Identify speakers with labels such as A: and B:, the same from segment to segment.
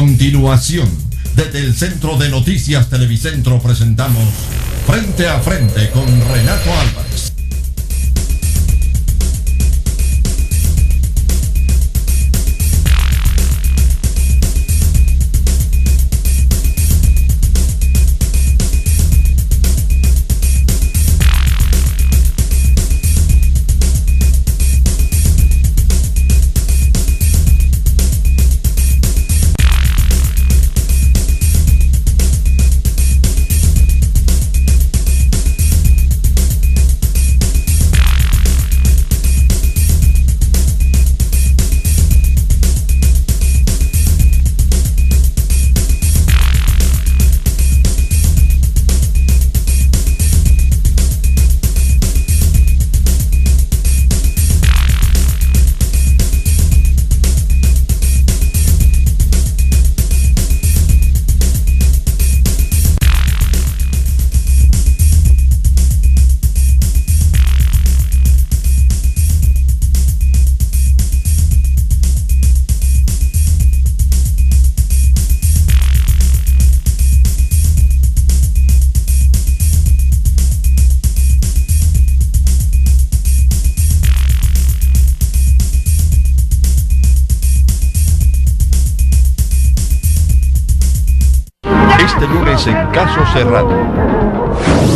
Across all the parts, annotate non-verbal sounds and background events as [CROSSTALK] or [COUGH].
A: continuación, desde el Centro de Noticias Televicentro presentamos Frente a Frente con Renato Álvarez.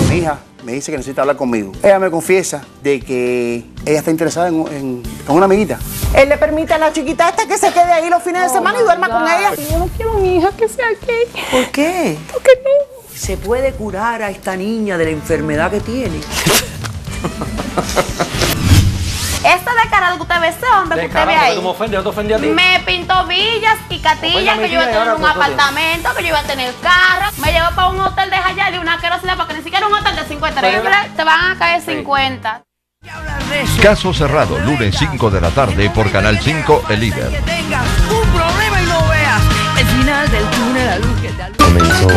A: Mi hija me dice que necesita hablar conmigo.
B: Ella me confiesa de que ella está interesada en, con una amiguita. Él le permite a la chiquita esta que se quede ahí los fines de oh semana y duerma con ella. Yo no quiero mi hija que sea aquí. ¿Por qué? Porque no? ¿Se puede curar a esta niña de la enfermedad que tiene? [LAUGHS] ahí. me pintó villas y catillas, que yo iba a tener un pues, apartamento, que yo iba a tener carro. Me llevó para un hotel de allá y una querosidad, porque ni siquiera un hotel de 50 te van a caer 50.
A: Caso cerrado, lunes 5 de la tarde por Canal 5, el líder. Comenzó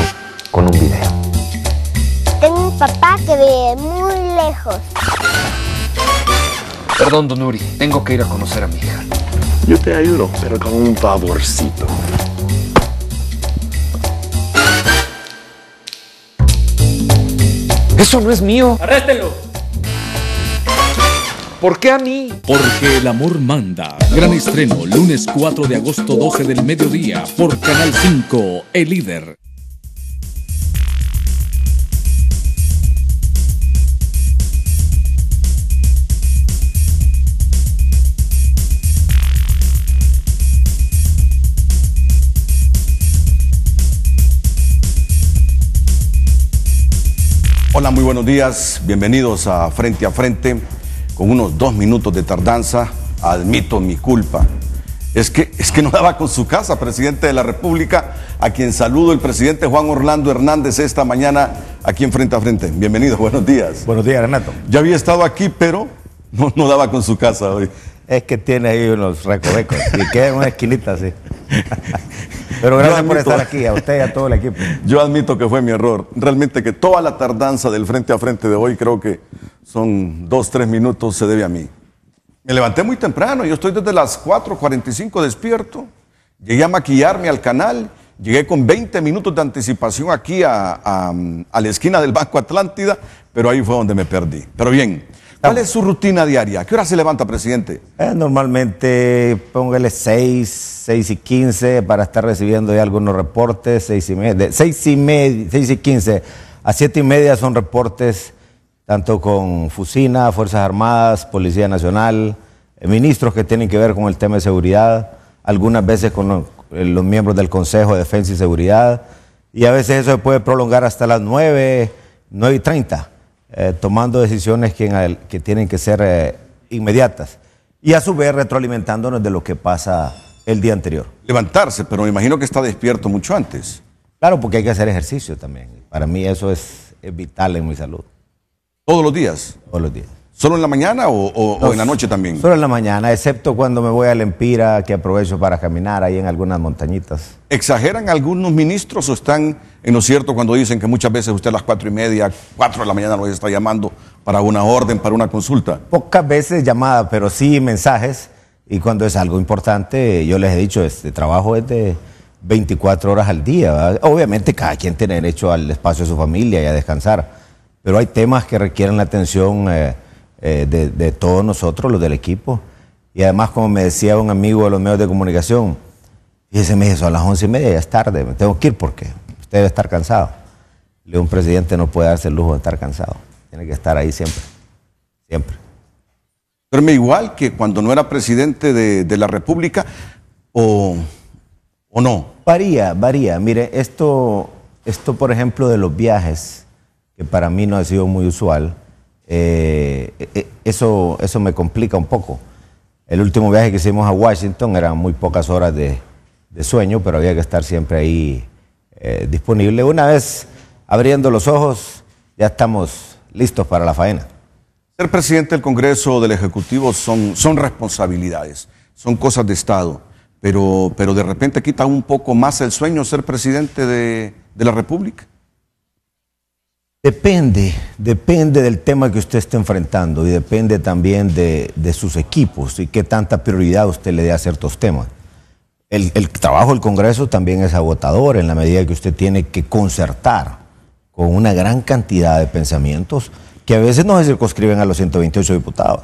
A: con un video. Tengo un papá que vive muy lejos. Perdón, Don Uri, tengo que ir a conocer a mi hija. Yo te ayudo, pero con un favorcito. ¡Eso no es mío! Arrételo. ¿Por qué a mí? Porque el amor manda. Gran estreno, lunes 4 de agosto, 12 del mediodía, por Canal 5, El Líder. Hola, muy buenos días. Bienvenidos a Frente a Frente. Con unos dos minutos de tardanza, admito mi culpa. Es que, es que no daba con su casa, presidente de la República, a quien saludo el presidente Juan Orlando Hernández esta mañana aquí en Frente a Frente. Bienvenido, buenos días. Buenos días, Renato. Ya había estado aquí, pero no, no daba con su casa hoy es que tiene ahí unos recovecos y queda una esquinita así. [LAUGHS] Pero gracias por estar aquí,
B: a usted y a todo el equipo.
A: Yo admito que fue mi error. Realmente que toda la tardanza del frente a frente de hoy, creo que son dos, tres minutos, se debe a mí. Me levanté muy temprano, yo estoy desde las 4.45 despierto, llegué a maquillarme al canal, llegué con 20 minutos de anticipación aquí a, a la esquina del Vasco Atlántida, pero ahí fue donde me perdí. Pero bien, ¿Cuál es su rutina diaria? qué hora se levanta, presidente?
B: Eh, normalmente póngale 6, 6 y 15 para estar recibiendo ya algunos reportes, 6 y media, y, media, y 15 a 7 y media son reportes tanto con Fusina, Fuerzas Armadas, Policía Nacional, eh, ministros que tienen que ver con el tema de seguridad, algunas veces con eh, los, miembros del Consejo de Defensa y Seguridad, y a veces eso se puede prolongar hasta las 9, 9 y 30 eh, tomando decisiones que, tienen que ser eh, inmediatas y a su vez retroalimentándonos de lo que pasa el día anterior.
A: Levantarse, pero me imagino que está despierto mucho antes. Claro, porque hay que hacer ejercicio también. Para mí eso es vital en mi salud. ¿Todos los días? Todos los días. ¿Solo en la mañana o, en la noche también?
B: Solo en la mañana, excepto cuando me voy a Lempira, que aprovecho para caminar ahí en algunas montañitas.
A: ¿Exageran algunos ministros o están en lo cierto cuando dicen que muchas veces usted a las cuatro y media, cuatro de la mañana nos está llamando para una orden, para una consulta?
B: Pocas veces llamadas, pero sí mensajes. Y cuando es algo importante, yo les he dicho, este trabajo es de 24 horas al día. Obviamente cada quien tiene derecho al espacio de su familia y a descansar, pero hay temas que requieren la atención. Eh, eh, de, todos nosotros, los del equipo. Y además, como me decía un amigo de los medios de comunicación, y ese me dijo, a las once y media ya es tarde, me tengo que ir porque usted debe estar cansado. un presidente no puede darse el lujo de estar cansado, tiene que estar ahí siempre, siempre.
A: me igual que cuando no era presidente de, la República o,
B: o no. Varía, varía. Mire, esto, esto, por ejemplo, de los viajes, que para mí no ha sido muy usual, eh, e, eso, eso me complica un poco. El último viaje que hicimos a Washington eran muy pocas horas de, sueño, pero había que estar siempre ahí eh, disponible. Una vez abriendo los ojos, ya estamos listos para la faena.
A: Ser presidente del Congreso, del Ejecutivo, son, son responsabilidades, son cosas de Estado, pero, pero de repente quita un poco más el sueño ser presidente de la República.
B: Depende, depende del tema que usted esté enfrentando y depende también de, sus equipos y qué tanta prioridad usted le dé a ciertos temas. El, trabajo del Congreso también es agotador en la medida que usted tiene que concertar con una gran cantidad de pensamientos que a veces no se circunscriben a los 128 diputados,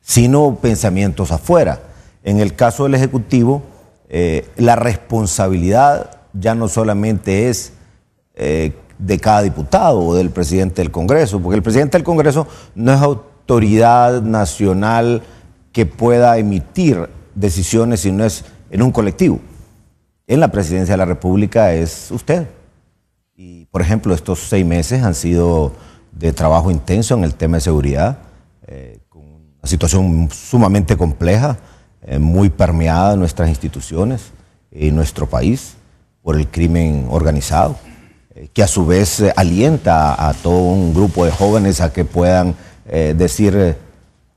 B: sino pensamientos afuera. En el caso del Ejecutivo, eh, la responsabilidad ya no solamente es eh, de cada diputado o del presidente del Congreso, porque el presidente del Congreso no es autoridad nacional que pueda emitir decisiones si no es en un colectivo. En la presidencia de la República es usted. Y, por ejemplo, estos seis meses han sido de trabajo intenso en el tema de seguridad, eh, con una situación sumamente compleja, eh, muy permeada en nuestras instituciones y nuestro país por el crimen organizado que a su vez eh, alienta a todo un grupo de jóvenes a que puedan eh, decir, eh,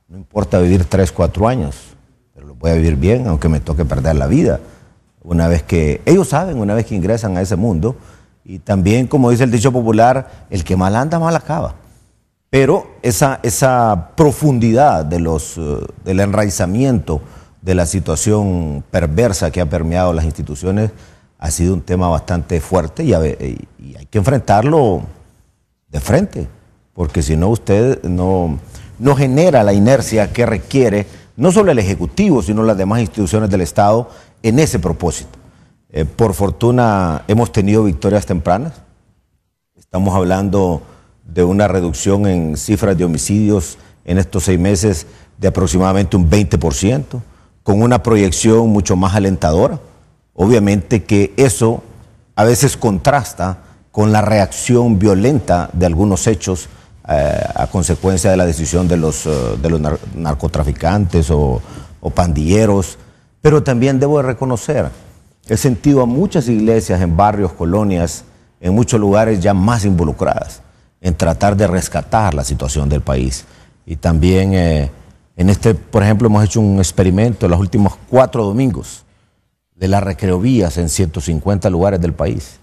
B: no importa vivir tres, cuatro años, pero lo voy a vivir bien, aunque me toque perder la vida. Una vez que ellos saben, una vez que ingresan a ese mundo, y también, como dice el dicho popular, el que mal anda, mal acaba. Pero esa, esa profundidad de los, del enraizamiento de la situación perversa que ha permeado las instituciones ha sido un tema bastante fuerte y, y hay que enfrentarlo de frente, porque si no usted no, no genera la inercia que requiere no solo el Ejecutivo, sino las demás instituciones del Estado en ese propósito. Eh, por fortuna hemos tenido victorias tempranas. Estamos hablando de una reducción en cifras de homicidios en estos seis meses de aproximadamente un 20%, con una proyección mucho más alentadora. Obviamente que eso a veces contrasta con la reacción violenta de algunos hechos eh, a consecuencia de la decisión de los, eh, narcotraficantes o, pandilleros. Pero también debo reconocer, he sentido a muchas iglesias en barrios, colonias, en muchos lugares ya más involucradas en tratar de rescatar la situación del país. Y también eh, en este, por ejemplo, hemos hecho un experimento en los últimos cuatro domingos de las recreovías en 150 lugares del país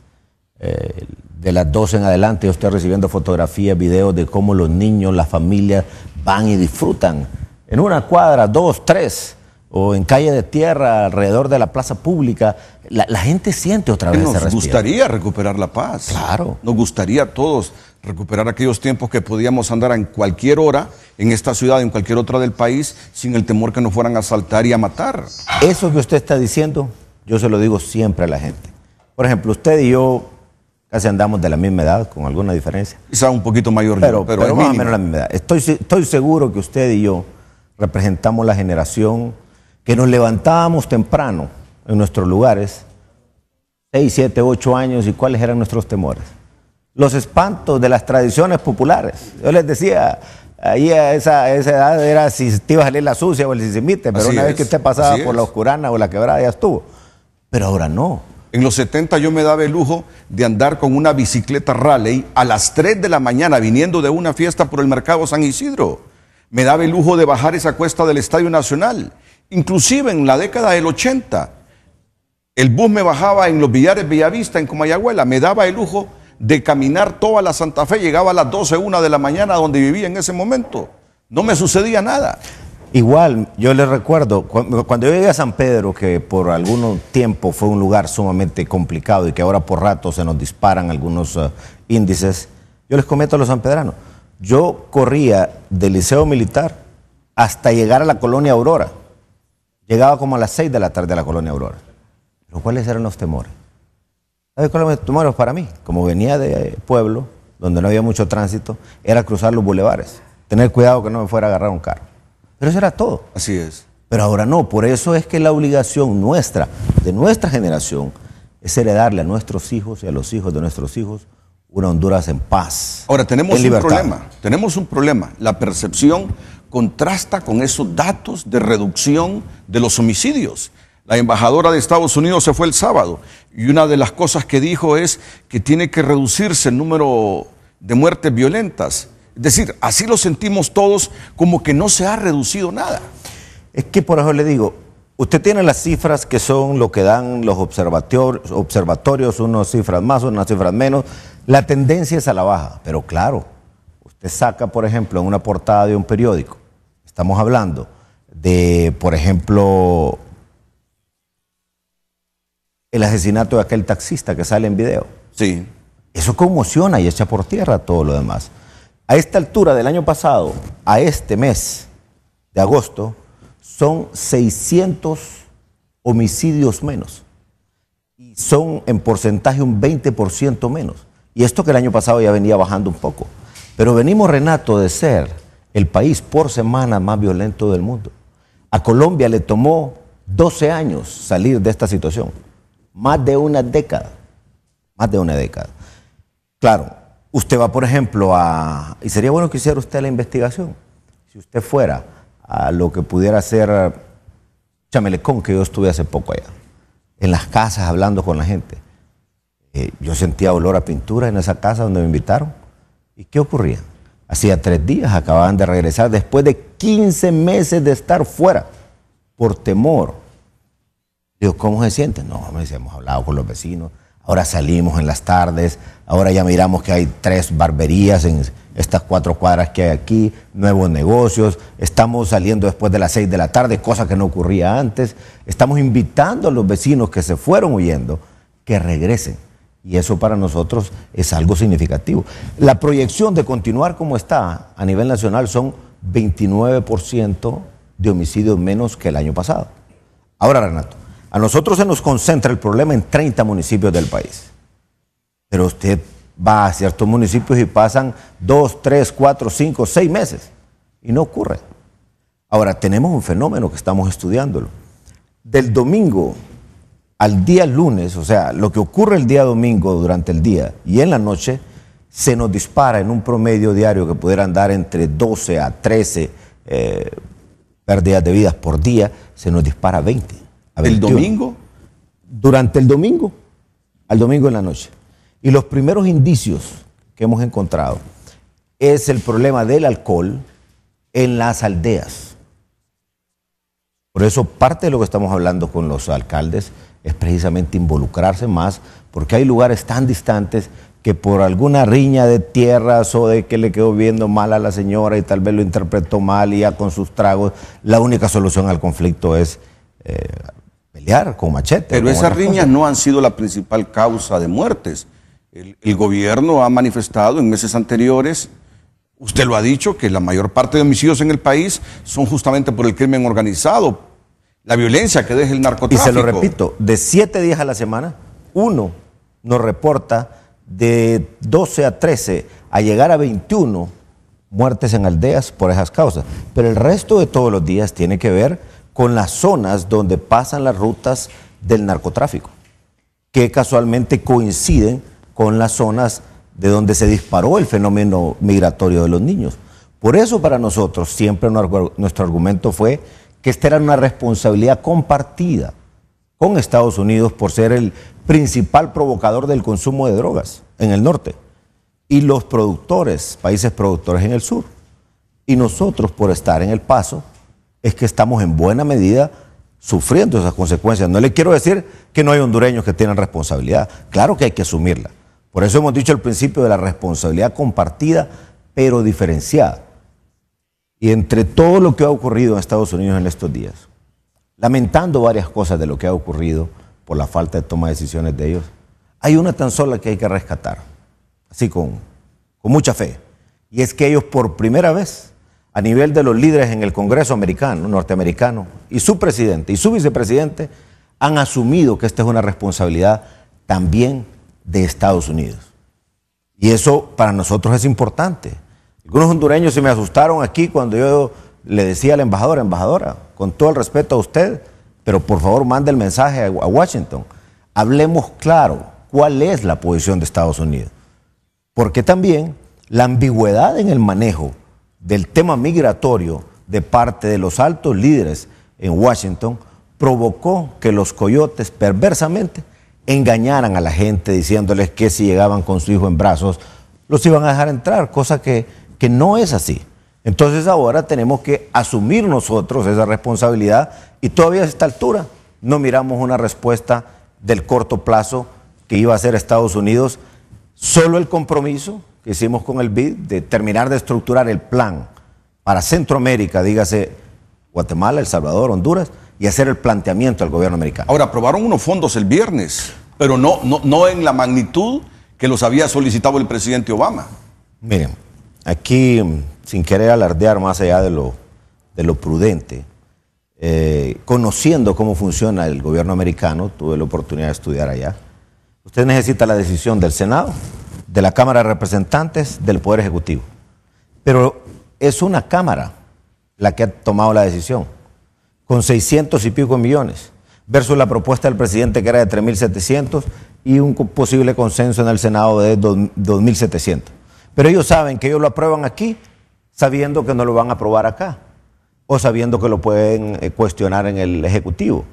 B: de las 12 en adelante, usted recibiendo fotografías, videos de cómo los niños, las familias van y disfrutan en una cuadra, dos, tres, o en calle de tierra, alrededor de la plaza pública. La, gente siente otra vez. Nos gustaría
A: recuperar la paz. Claro. Nos gustaría a todos recuperar aquellos tiempos que podíamos andar en cualquier hora, en esta ciudad, en cualquier otra del país, sin el temor que nos fueran a asaltar y a matar. Eso que usted está diciendo, yo se lo
B: digo siempre a la gente. Por ejemplo, usted y yo Casi andamos de la misma edad, con alguna diferencia. Quizá un poquito mayor, pero, pero, pero más o menos la misma edad. Estoy, estoy seguro que usted y yo representamos la generación que nos levantábamos temprano en nuestros lugares, 6, 7, 8 años, y cuáles eran nuestros temores. Los espantos de las tradiciones populares. Yo les decía, ahí a esa, edad era si te iba a salir la sucia o el sisimite, pero una vez que usted pasaba por la oscurana o la quebrada ya estuvo.
A: Pero ahora no. En los 70 yo me daba el lujo de andar con una bicicleta rally a las 3 de la mañana viniendo de una fiesta por el mercado San Isidro. Me daba el lujo de bajar esa cuesta del Estadio Nacional. Inclusive en la década del 80, el bus me bajaba en los villares Bellavista, en Comayagüela. Me daba el lujo de caminar toda la Santa Fe. Llegaba a las 12, 1 de la mañana donde vivía en ese momento. No me sucedía nada.
B: Igual, yo les recuerdo, cuando yo llegué a San Pedro, que por algún tiempo fue un lugar sumamente complicado y que ahora por rato se nos disparan algunos ah, índices, yo les comento a los sanpedranos, yo corría del Liceo Militar hasta llegar a la Colonia Aurora. Llegaba como a las seis de la tarde a la Colonia Aurora. Pero ¿cuáles eran los temores? ¿Sabes cuáles eran los temores para mí? Como venía de pueblo, donde no había mucho tránsito, era cruzar los bulevares. Tener cuidado que no me fuera a agarrar un carro. Pero eso era todo. Así es. Pero ahora no, por eso es que la obligación nuestra, de nuestra generación, es heredarle a nuestros hijos y a los hijos de nuestros hijos una Honduras en paz.
A: Ahora tenemos un problema, tenemos un problema. La percepción contrasta con esos datos de reducción de los homicidios. La embajadora de Estados Unidos se fue el sábado y una de las cosas que dijo es que tiene que reducirse el número de muertes violentas. Es decir, así lo sentimos todos como que no se ha reducido nada. Es que por eso le digo, usted tiene las cifras que son lo que dan los
B: observatorios, observatorios unas cifras más, unas cifras menos. La tendencia es a la baja, pero claro, usted saca, por ejemplo, en una portada de un periódico, estamos hablando de, por ejemplo, el asesinato de aquel taxista que sale en video. Sí. Eso conmociona y echa por tierra todo lo demás. A esta altura del año pasado, a este mes de agosto, son 600 homicidios menos. Y son en porcentaje un 20% menos. Y esto que el año pasado ya venía bajando un poco. Pero venimos, Renato, de ser el país por semana más violento del mundo. A Colombia le tomó 12 años salir de esta situación. Más de una década. Más de una década. Claro, Usted va, por ejemplo, a... Y sería bueno que hiciera usted la investigación. Si usted fuera a lo que pudiera ser Chamelecón, que yo estuve hace poco allá, en las casas hablando con la gente. Eh, yo sentía olor a pintura en esa casa donde me invitaron. ¿Y qué ocurría? Hacía tres días, acababan de regresar después de 15 meses de estar fuera, por temor. Digo, ¿cómo se siente? No, me decía, hemos hablado con los vecinos, ahora salimos en las tardes, ahora ya miramos que hay tres barberías en estas cuatro cuadras que hay aquí, nuevos negocios, estamos saliendo después de las seis de la tarde, cosa que no ocurría antes, estamos invitando a los vecinos que se fueron huyendo que regresen. Y eso para nosotros es algo significativo. La proyección de continuar como está a nivel nacional son 29% de homicidios menos que el año pasado. Ahora, Renato, a nosotros se nos concentra el problema en 30 municipios del país. Pero usted va a ciertos municipios y pasan 2, 3, 4, 5, 6 meses y no ocurre. Ahora, tenemos un fenómeno que estamos estudiándolo. Del domingo al día lunes, o sea, lo que ocurre el día domingo durante el día y en la noche, se nos dispara en un promedio diario que pudiera andar entre 12 a 13 eh, pérdidas de vidas por día, se nos dispara 20.
A: ¿El domingo?
B: Durante el domingo, al domingo en la noche. Y los primeros indicios que hemos encontrado es el problema del alcohol en las aldeas. Por eso parte de lo que estamos hablando con los alcaldes es precisamente involucrarse más, porque hay lugares tan distantes que por alguna riña de tierras o de que le quedó viendo mal a la señora y tal vez lo interpretó mal y ya con sus tragos, la única solución al conflicto es eh, pelear con machete. Pero esas riñas
A: no han sido la principal causa de muertes. El, gobierno ha manifestado en meses anteriores, usted lo ha dicho, que la mayor parte de homicidios en el país son justamente por el crimen organizado, la violencia que deja el narcotráfico. Y se lo repito, de siete días a
B: la semana, uno nos reporta de 12 a 13 a llegar a 21 muertes en aldeas por esas causas. Pero el resto de todos los días tiene que ver con las zonas donde pasan las rutas del narcotráfico, que casualmente coinciden con las zonas de donde se disparó el fenómeno migratorio de los niños. Por eso para nosotros siempre nuestro argumento fue que esta era una responsabilidad compartida con Estados Unidos por ser el principal provocador del consumo de drogas en el norte y los productores, países productores en el sur. Y nosotros por estar en el paso es que estamos en buena medida sufriendo esas consecuencias. No le quiero decir que no hay hondureños que tienen responsabilidad. Claro que hay que asumirla. Por eso hemos dicho al principio de la responsabilidad compartida, pero diferenciada. Y entre todo lo que ha ocurrido en Estados Unidos en estos días, lamentando varias cosas de lo que ha ocurrido por la falta de toma de decisiones de ellos, hay una tan sola que hay que rescatar, así con, con mucha fe. Y es que ellos por primera vez a nivel de los líderes en el Congreso americano, norteamericano, y su presidente y su vicepresidente han asumido que esta es una responsabilidad también de Estados Unidos. Y eso para nosotros es importante. Algunos hondureños se me asustaron aquí cuando yo le decía a la embajadora, embajadora, con todo el respeto a usted, pero por favor mande el mensaje a Washington. Hablemos claro cuál es la posición de Estados Unidos. Porque también la ambigüedad en el manejo del tema migratorio de parte de los altos líderes en Washington provocó que los coyotes perversamente engañaran a la gente diciéndoles que si llegaban con su hijo en brazos los iban a dejar entrar, cosa que, no es así. Entonces ahora tenemos que asumir nosotros esa responsabilidad y todavía a esta altura no miramos una respuesta del corto plazo que iba a ser Estados Unidos. Solo el compromiso que hicimos con el BID de terminar de estructurar el plan para Centroamérica, dígase Guatemala, El Salvador, Honduras, y hacer el planteamiento al gobierno americano.
A: Ahora, aprobaron unos fondos el viernes, pero no, no, en la magnitud que los había solicitado el presidente Obama.
B: Miren, aquí, mm, sin querer alardear más allá de lo, prudente, eh, conociendo cómo funciona el gobierno americano, tuve la oportunidad de estudiar allá, usted necesita la decisión del Senado de la Cámara de Representantes del Poder Ejecutivo. Pero es una Cámara la que ha tomado la decisión, con 600 y pico millones, versus la propuesta del presidente que era de 3.700 y un posible consenso en el Senado de 2.700. Pero ellos saben que ellos lo aprueban aquí sabiendo que no lo van a aprobar acá o sabiendo que lo pueden eh, cuestionar en el Ejecutivo.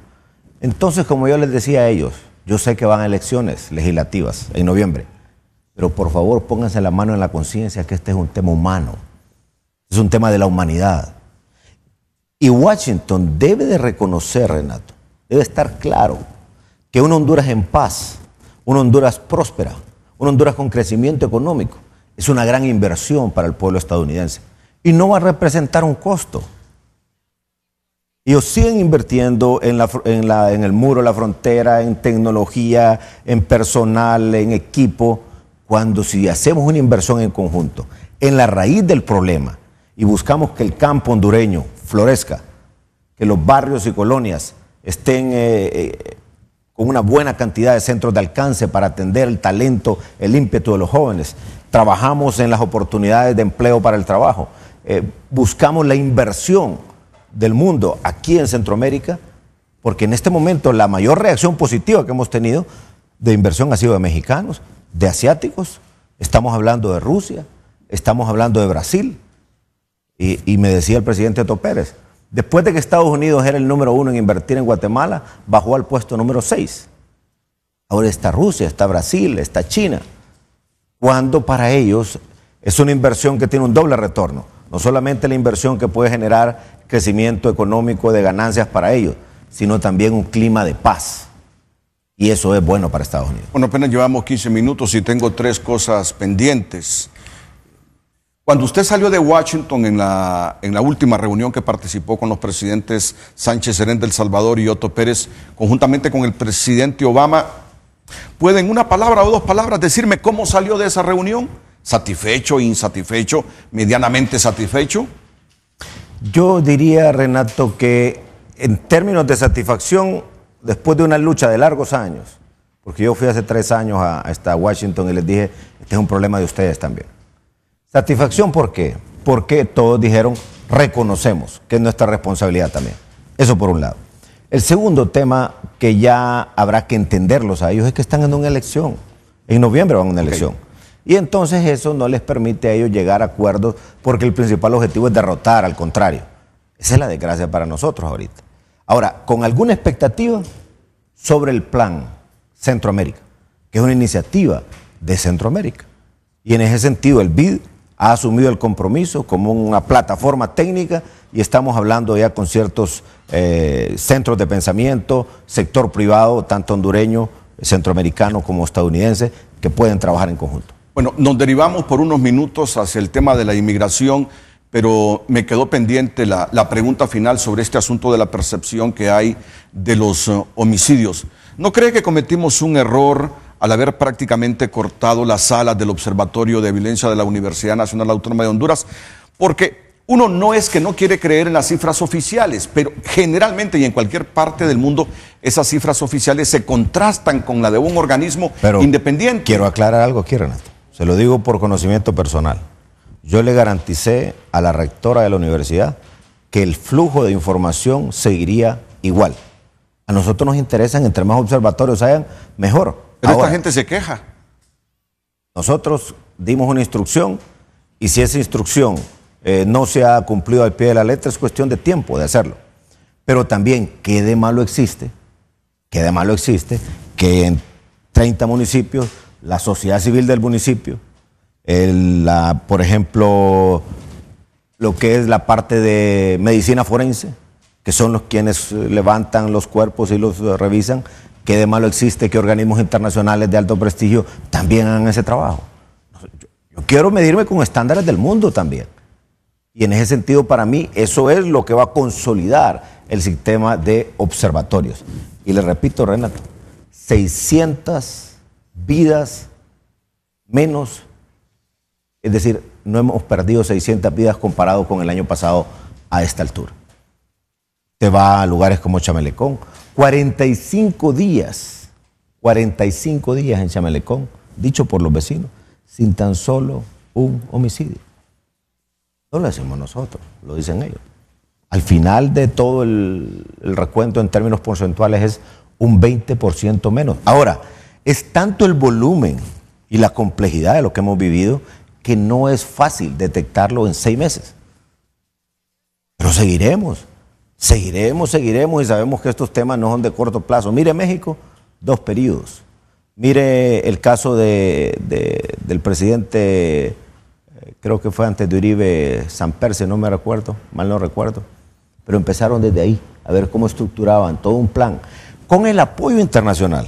B: Entonces, como yo les decía a ellos, yo sé que van a elecciones legislativas en noviembre. Pero por favor, pónganse la mano en la conciencia que este es un tema humano. Es un tema de la humanidad. Y Washington debe de reconocer, Renato, debe estar claro que una Honduras en paz, una Honduras próspera, una Honduras con crecimiento económico, es una gran inversión para el pueblo estadounidense. Y no va a representar un costo. Ellos siguen invirtiendo en, en el muro, la frontera, en tecnología, en personal, en equipo. Cuando si hacemos una inversión en conjunto en la raíz del problema y buscamos que el campo hondureño florezca, que los barrios y colonias estén eh, eh, con una buena cantidad de centros de alcance para atender el talento, el ímpetu de los jóvenes. Trabajamos en las oportunidades de empleo para el trabajo. Eh, buscamos la inversión del mundo aquí en Centroamérica, porque en este momento la mayor reacción positiva que hemos tenido de inversión ha sido de mexicanos, de asiáticos, estamos hablando de Rusia, estamos hablando de Brasil. Y, me decía el presidente Otto Pérez, después de que Estados Unidos era el número uno en invertir en Guatemala, bajó al puesto número seis. Ahora está Rusia, está Brasil, está China. Cuando para ellos es una inversión que tiene un doble retorno. No solamente la inversión que puede generar crecimiento económico de ganancias para ellos, sino también un clima de paz y eso es
A: bueno para Estados Unidos. Bueno, apenas llevamos 15 minutos y tengo tres cosas pendientes. Cuando usted salió de Washington en la, en la última reunión que participó con los presidentes Sánchez Serén del Salvador y Otto Pérez, conjuntamente con el presidente Obama, ¿pueden una palabra o dos palabras decirme cómo salió de esa reunión? ¿Satisfecho, insatisfecho, medianamente satisfecho?
B: Yo diría, Renato, que en términos de satisfacción después de una lucha de largos años, porque yo fui hace tres años a, hasta Washington y les dije, este es un problema de ustedes también. Satisfacción, ¿por qué? Porque todos dijeron, reconocemos que es nuestra responsabilidad también. Eso por un lado. El segundo tema que ya habrá que entenderlos a ellos es que están en una elección. En noviembre van a una elección. Y entonces eso no les permite a ellos llegar a acuerdos porque el principal objetivo es derrotar, al contrario. Esa es la desgracia para nosotros ahorita. Ahora, con alguna expectativa sobre el plan Centroamérica, que es una iniciativa de Centroamérica. Y en ese sentido, el BID ha asumido el compromiso como una plataforma técnica y estamos hablando ya con ciertos eh, centros de pensamiento, sector privado, tanto hondureño, centroamericano como estadounidense, que pueden trabajar en conjunto.
A: Bueno, nos derivamos por unos minutos hacia el tema de la inmigración pero me quedó pendiente la, pregunta final sobre este asunto de la percepción que hay de los eh, homicidios. ¿No cree que cometimos un error al haber prácticamente cortado las salas del Observatorio de Violencia de la Universidad Nacional Autónoma de Honduras? Porque uno no es que no quiere creer en las cifras oficiales, pero generalmente y en cualquier parte del mundo esas cifras oficiales se contrastan con la de un organismo pero independiente.
B: Quiero aclarar algo aquí, Renato. Se lo digo por conocimiento personal. Yo le garanticé a la rectora de la universidad que el flujo de información seguiría igual. A nosotros nos interesan, entre más observatorios hayan, mejor. Pero esta
A: gente se queja.
B: Nosotros dimos una instrucción y si esa instrucción eh, no se ha cumplido al pie de la letra, es cuestión de tiempo de hacerlo. Pero también, ¿qué de malo existe? ¿Qué de malo existe? Que en 30 municipios, la sociedad civil del municipio, la, por ejemplo, lo que es la parte de medicina forense, que son los quienes levantan los cuerpos y los revisan, qué de malo existe qué organismos internacionales de alto prestigio también hacen ese trabajo. Yo quiero medirme con estándares del mundo también. Y en ese sentido, para mí, eso es lo que va a consolidar el sistema de observatorios. Y le repito, Renato, 600 vidas menos es decir, no hemos perdido 600 vidas comparado con el año pasado a esta altura. Te va a lugares como Chamelecón. 45 días, 45 días en Chamelecón, dicho por los vecinos, sin tan solo un homicidio. No lo decimos nosotros, lo dicen ellos. Al final de todo el, el recuento en términos porcentuales es un 20% menos. Ahora, es tanto el volumen y la complejidad de lo que hemos vivido que no es fácil detectarlo en seis meses. Pero seguiremos, seguiremos, seguiremos y sabemos que estos temas no son de corto plazo. Mire México, dos periodos. Mire el caso del presidente, creo que fue antes de Uribe, San Perse, no me recuerdo, mal no recuerdo. Pero empezaron desde ahí a ver cómo estructuraban todo un plan con el apoyo internacional,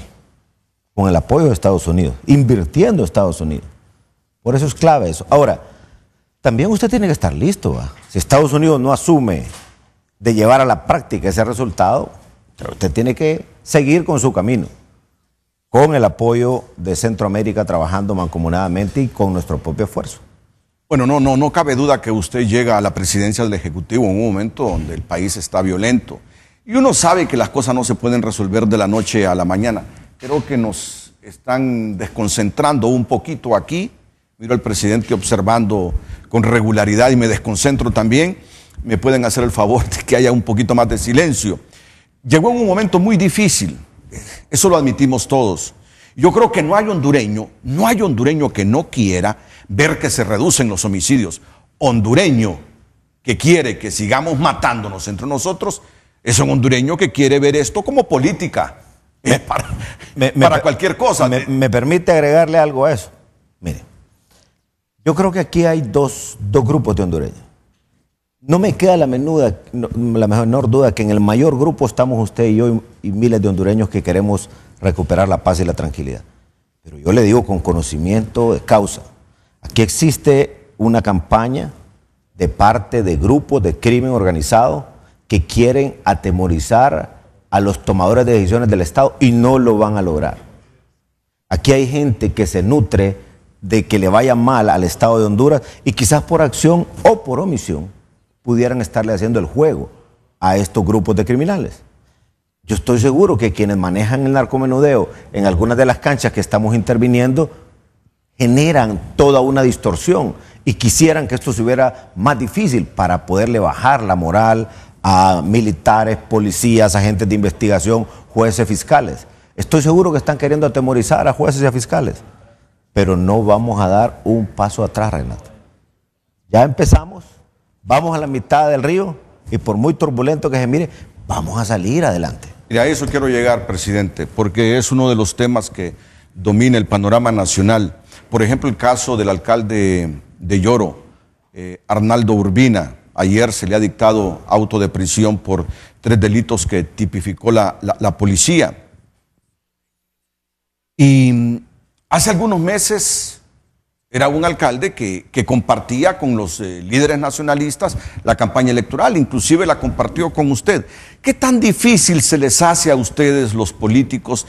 B: con el apoyo de Estados Unidos, invirtiendo Estados Unidos. Por eso es clave eso. Ahora, también usted tiene que estar listo. Si Estados Unidos no asume de llevar a la práctica ese resultado, usted tiene que seguir con su camino, con el apoyo de Centroamérica trabajando mancomunadamente y con nuestro propio esfuerzo.
A: Bueno, no, no, no cabe duda que usted llega a la presidencia del Ejecutivo en un momento donde el país está violento. Y uno sabe que las cosas no se pueden resolver de la noche a la mañana. Creo que nos están desconcentrando un poquito aquí miro al presidente observando con regularidad y me desconcentro también, me pueden hacer el favor de que haya un poquito más de silencio. Llegó en un momento muy difícil, eso lo admitimos todos. Yo creo que no hay hondureño, no hay hondureño que no quiera ver que se reducen los homicidios. Hondureño que quiere que sigamos matándonos entre nosotros, es un hondureño que quiere ver esto como política, [LAUGHS] para, cualquier cosa.
B: me permite agregarle algo a eso. Mire, yo creo que aquí hay dos, grupos de hondureños. No me queda la, menuda, la menor duda que en el mayor grupo estamos usted y yo y, miles de hondureños que queremos recuperar la paz y la tranquilidad. Pero yo le digo con conocimiento de causa, aquí existe una campaña de parte de grupos de crimen organizado que quieren atemorizar a los tomadores de decisiones del Estado y no lo van a lograr. Aquí hay gente que se nutre de que le vaya mal al Estado de Honduras y quizás por acción o por omisión pudieran estarle haciendo el juego a estos grupos de criminales. Yo estoy seguro que quienes manejan el narcomenudeo en algunas de las canchas que estamos interviniendo generan toda una distorsión y quisieran que esto se hubiera más difícil para poderle bajar la moral a militares, policías, agentes de investigación, jueces, fiscales. Estoy seguro que están queriendo atemorizar a jueces y a fiscales pero no vamos a dar un paso atrás, Renato. Ya empezamos, vamos a la mitad del río y por muy turbulento que se mire, vamos a salir adelante.
A: Y a eso quiero llegar, presidente, porque es uno de los temas que domina el panorama nacional. Por ejemplo, el caso del alcalde de Lloro, eh, Arnaldo Urbina. Ayer se le ha dictado auto de prisión por tres delitos que tipificó la, la policía. Y Hace algunos meses era un alcalde que, compartía con los eh, líderes nacionalistas la campaña electoral, inclusive la compartió con usted. ¿Qué tan difícil se les hace a ustedes los políticos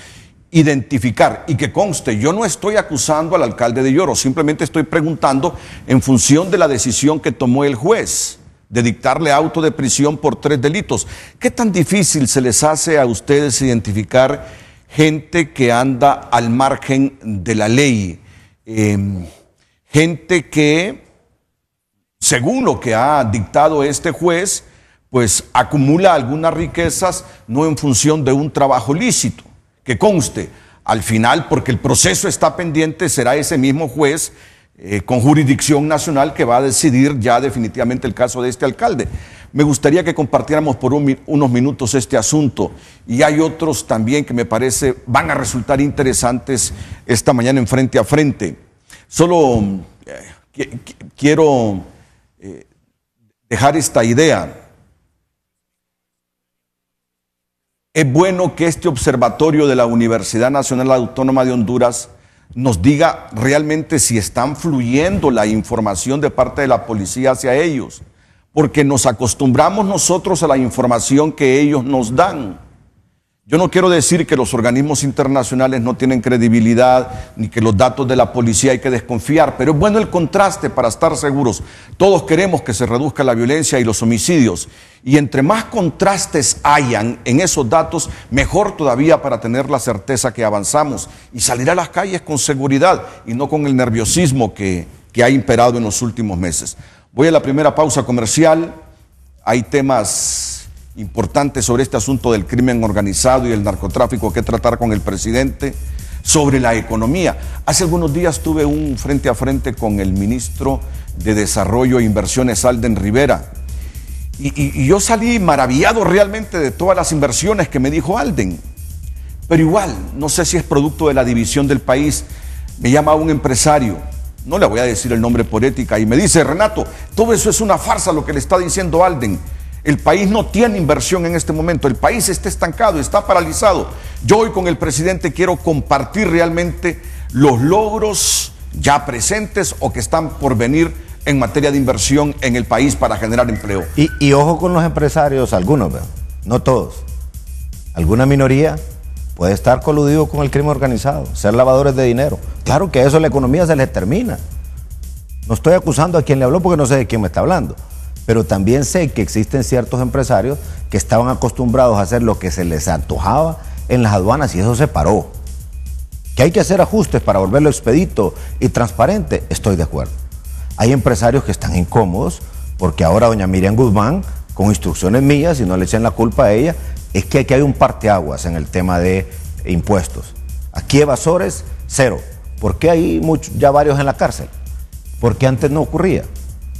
A: identificar? Y que conste, yo no estoy acusando al alcalde de Lloro, simplemente estoy preguntando en función de la decisión que tomó el juez de dictarle auto de prisión por tres delitos. ¿Qué tan difícil se les hace a ustedes identificar gente que anda al margen de la ley, em, gente que, según lo que ha dictado este juez, pues acumula algunas riquezas no en función de un trabajo lícito, que conste, al final, porque el proceso está pendiente, será ese mismo juez eh, con jurisdicción nacional que va a decidir ya definitivamente el caso de este alcalde. Me gustaría que compartiéramos por unos minutos este asunto y hay otros también que me parece van a resultar interesantes esta mañana en frente a frente. Solo mm, eh, quiero eh, dejar esta idea. Es bueno que este observatorio de la Universidad Nacional Autónoma de Honduras nos diga realmente si están fluyendo la información de parte de la policía hacia ellos porque nos acostumbramos nosotros a la información que ellos nos dan. Yo no quiero decir que los organismos internacionales no tienen credibilidad, ni que los datos de la policía hay que desconfiar, pero es bueno el contraste para estar seguros. Todos queremos que se reduzca la violencia y los homicidios, y entre más contrastes hayan en esos datos, mejor todavía para tener la certeza que avanzamos y salir a las calles con seguridad y no con el nerviosismo que, que ha imperado en los últimos meses. Voy a la primera pausa comercial. Hay temas importantes sobre este asunto del crimen organizado y el narcotráfico que tratar con el presidente, sobre la economía. Hace algunos días tuve un frente a frente con el ministro de Desarrollo e Inversiones, Alden Rivera. Y, yo salí maravillado realmente de todas las inversiones que me dijo Alden. Pero igual, no sé si es producto de la división del país. Me llama un empresario no le voy a decir el nombre por ética. Y me dice, Renato, todo eso es una farsa lo que le está diciendo Alden. El país no tiene inversión en este momento, el país está estancado, está paralizado. Yo hoy con el presidente quiero compartir realmente los logros ya presentes o que están por venir en materia de inversión en el país para generar empleo. Y, ojo con los
B: empresarios, algunos, no todos, alguna minoría puede estar coludido con el crimen organizado, ser lavadores de dinero. Claro que a eso la economía se les termina. No estoy acusando a quien le habló porque no sé de quién me está hablando, pero también sé que existen ciertos empresarios que estaban acostumbrados a hacer lo que se les antojaba en las aduanas y eso se paró. Que hay que hacer ajustes para volverlo expedito y transparente, estoy de acuerdo. Hay empresarios que están incómodos porque ahora doña Miriam Guzmán, con instrucciones mías, y no le echen la culpa a ella, es que aquí hay un parteaguas en el tema de impuestos. Aquí evasores, cero. ¿Por qué hay ya varios en la cárcel? Porque antes no ocurría.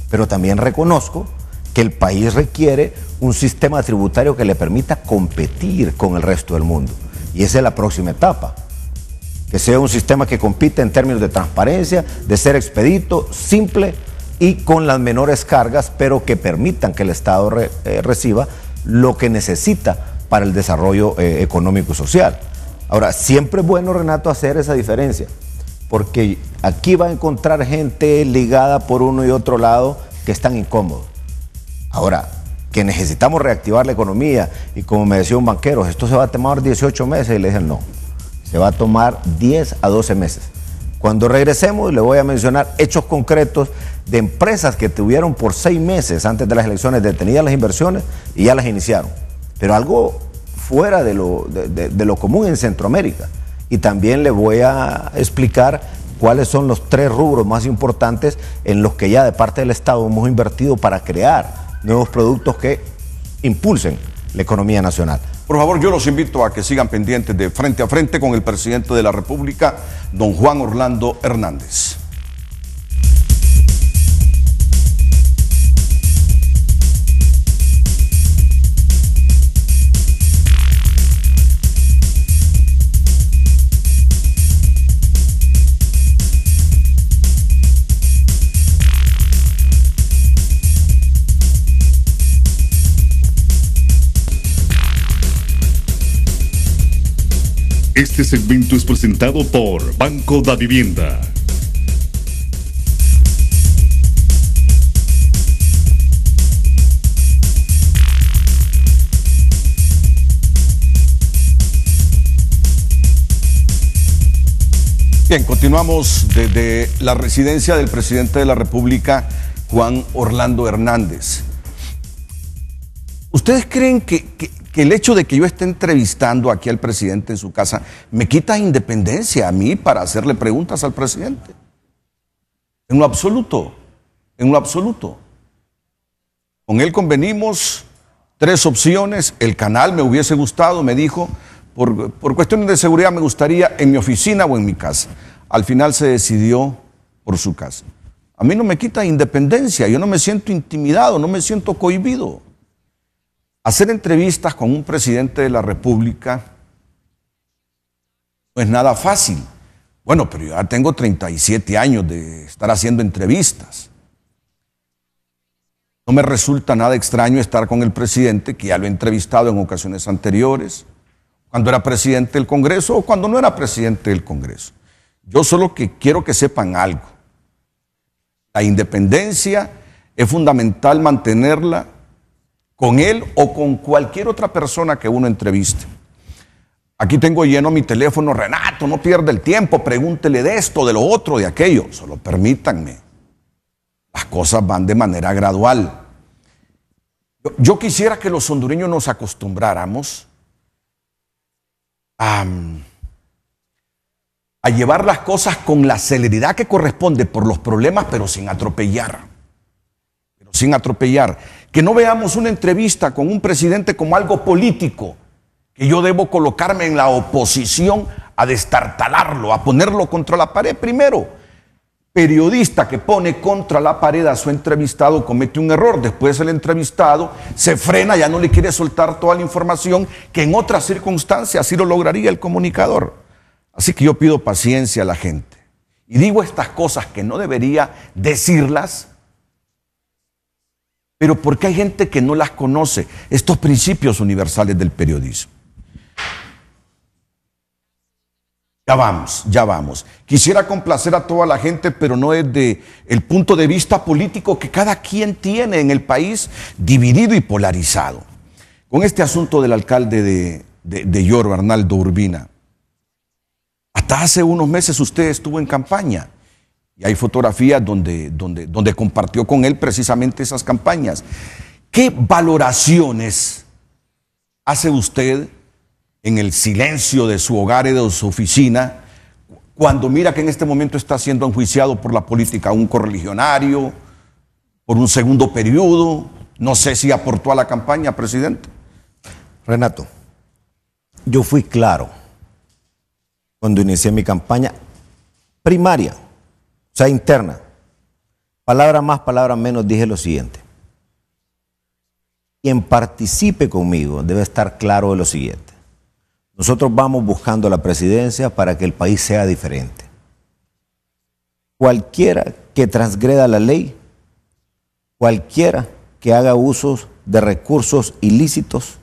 B: Pero también reconozco que el país requiere un sistema tributario que le permita competir con el resto del mundo. Y esa es la próxima etapa. Que sea un sistema que compite en términos de transparencia, de ser expedito, simple y con las menores cargas, pero que permitan que el Estado eh, reciba lo que necesita para el desarrollo eh, económico y social. Ahora, siempre es bueno, Renato, hacer esa diferencia, porque aquí va a encontrar gente ligada por uno y otro lado que están incómodos. Ahora, que necesitamos reactivar la economía, y como me decía un banquero, esto se va a tomar 18 meses, y le dicen no, se va a tomar 10 a 12 meses. Cuando regresemos, le voy a mencionar hechos concretos de empresas que tuvieron por seis meses antes de las elecciones detenidas las inversiones y ya las iniciaron. Pero algo fuera de lo, común en Centroamérica. Y también le voy a explicar cuáles son los tres rubros más importantes en los que ya de parte del Estado hemos invertido para crear nuevos productos que impulsen la economía nacional.
A: Por favor, yo los invito a que sigan pendientes de frente a frente con el presidente de la República, don Juan Orlando Hernández. Este segmento es presentado por Banco da Vivienda. Bien, continuamos desde la residencia del presidente de la República, Juan Orlando Hernández. ¿Ustedes creen que, que, que el hecho de que yo esté entrevistando aquí al presidente en su casa me quita independencia a mí para hacerle preguntas al presidente. En lo absoluto, en lo absoluto. Con él convenimos tres opciones, el canal me hubiese gustado, me dijo, por, por cuestiones de seguridad me gustaría en mi oficina o en mi casa. Al final se decidió por su casa. A mí no me quita independencia, yo no me siento intimidado, no me siento cohibido. Hacer entrevistas con un presidente de la República no es nada fácil. Bueno, pero ya tengo 37 años de estar haciendo entrevistas. No me resulta nada extraño estar con el presidente, que ya lo he entrevistado en ocasiones anteriores, cuando era presidente del Congreso o cuando no era presidente del Congreso. Yo solo que quiero que sepan algo. La independencia es fundamental mantenerla con él o con cualquier otra persona que uno entreviste. Aquí tengo lleno mi teléfono, Renato, no pierda el tiempo, pregúntele de esto, de lo otro, de aquello. Solo permítanme. Las cosas van de manera gradual. Yo quisiera que los hondureños nos acostumbráramos a, a llevar las cosas con la celeridad que corresponde por los problemas, pero sin atropellar sin atropellar, que no veamos una entrevista con un presidente como algo político, que yo debo colocarme en la oposición a destartalarlo, a ponerlo contra la pared. Primero, periodista que pone contra la pared a su entrevistado comete un error, después el entrevistado se frena, ya no le quiere soltar toda la información que en otras circunstancias sí lo lograría el comunicador. Así que yo pido paciencia a la gente. Y digo estas cosas que no debería decirlas pero porque hay gente que no las conoce, estos principios universales del periodismo. Ya vamos, ya vamos. Quisiera complacer a toda la gente, pero no es el punto de vista político que cada quien tiene en el país dividido y polarizado. Con este asunto del alcalde de, de, Arnaldo Urbina. Hasta hace unos meses usted estuvo en campaña hay fotografías donde, donde, donde compartió con él precisamente esas campañas. ¿Qué valoraciones hace usted en el silencio de su hogar y de su oficina cuando mira que en este momento está siendo enjuiciado por la política un correligionario, por un segundo periodo? No sé si aportó a la campaña, presidente.
B: Renato, yo fui claro cuando inicié mi campaña primaria o sea, interna. Palabra más, palabra menos, dije lo siguiente. Quien participe conmigo debe estar claro de lo siguiente. Nosotros vamos buscando la presidencia para que el país sea diferente. Cualquiera que transgreda la ley, cualquiera que haga usos de recursos ilícitos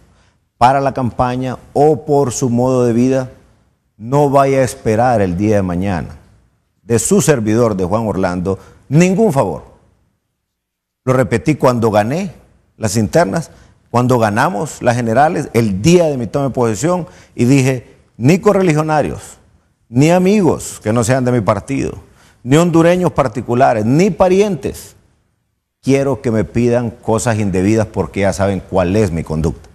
B: para la campaña o por su modo de vida, no vaya a esperar el día de mañana de su servidor, de Juan Orlando, ningún favor. Lo repetí cuando gané las internas, cuando ganamos las generales, el día de mi toma de posesión, y dije, ni correligionarios, ni amigos que no sean de mi partido, ni hondureños particulares, ni parientes, quiero que me pidan cosas indebidas porque ya saben cuál es mi conducta.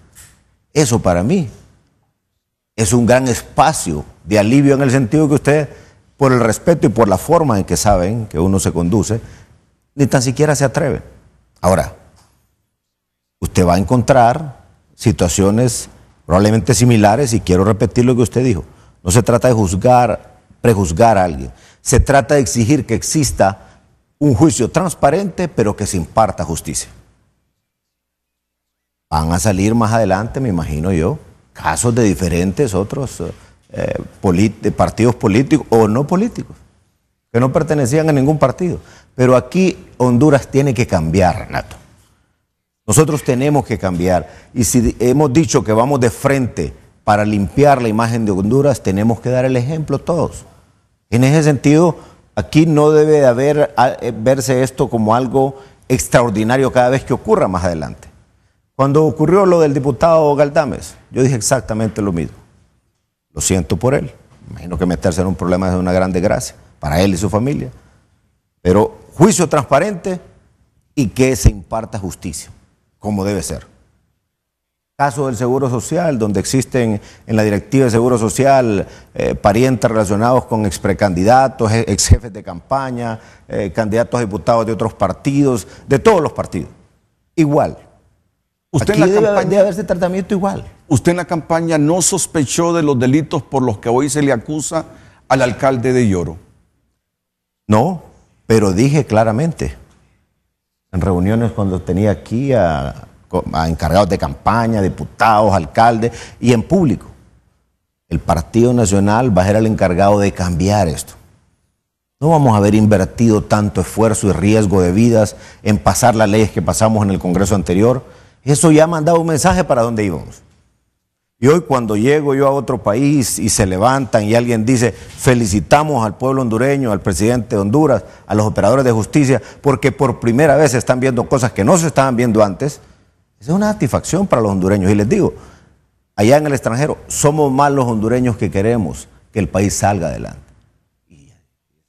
B: Eso para mí es un gran espacio de alivio en el sentido que usted por el respeto y por la forma en que saben que uno se conduce, ni tan siquiera se atreve. Ahora, usted va a encontrar situaciones probablemente similares y quiero repetir lo que usted dijo. No se trata de juzgar, prejuzgar a alguien. Se trata de exigir que exista un juicio transparente, pero que se imparta justicia. Van a salir más adelante, me imagino yo, casos de diferentes otros eh, eh, partidos políticos o no políticos, que no pertenecían a ningún partido. Pero aquí Honduras tiene que cambiar, Renato. Nosotros tenemos que cambiar. Y si hemos dicho que vamos de frente para limpiar la imagen de Honduras, tenemos que dar el ejemplo todos. En ese sentido, aquí no debe haber, eh, verse esto como algo extraordinario cada vez que ocurra más adelante. Cuando ocurrió lo del diputado Galdames, yo dije exactamente lo mismo. Lo siento por él. Imagino que meterse en un problema es una gran desgracia para él y su familia. Pero juicio transparente y que se imparta justicia, como debe ser. Caso del Seguro Social, donde existen en la directiva de Seguro Social eh, parientes relacionados con exprecandidatos, ex jefes de campaña, eh, candidatos a diputados de otros partidos,
A: de todos los partidos. Igual, Usted en la debe, campaña,
B: haberse tratamiento igual.
A: Usted en la campaña no sospechó de los delitos por los que hoy se le acusa al alcalde de Lloro.
B: No, pero dije claramente en reuniones cuando tenía aquí a, a encargados de campaña, diputados, alcaldes y en público. El Partido Nacional va a ser el encargado de cambiar esto. No vamos a haber invertido tanto esfuerzo y riesgo de vidas en pasar las leyes que pasamos en el Congreso anterior eso ya ha mandado un mensaje para dónde íbamos. Y hoy cuando llego yo a otro país y se levantan y alguien dice, felicitamos al pueblo hondureño, al presidente de Honduras, a los operadores de justicia, porque por primera vez están viendo cosas que no se estaban viendo antes, es una satisfacción para los hondureños. Y les digo, allá en el extranjero, somos más los hondureños que queremos que el país salga adelante.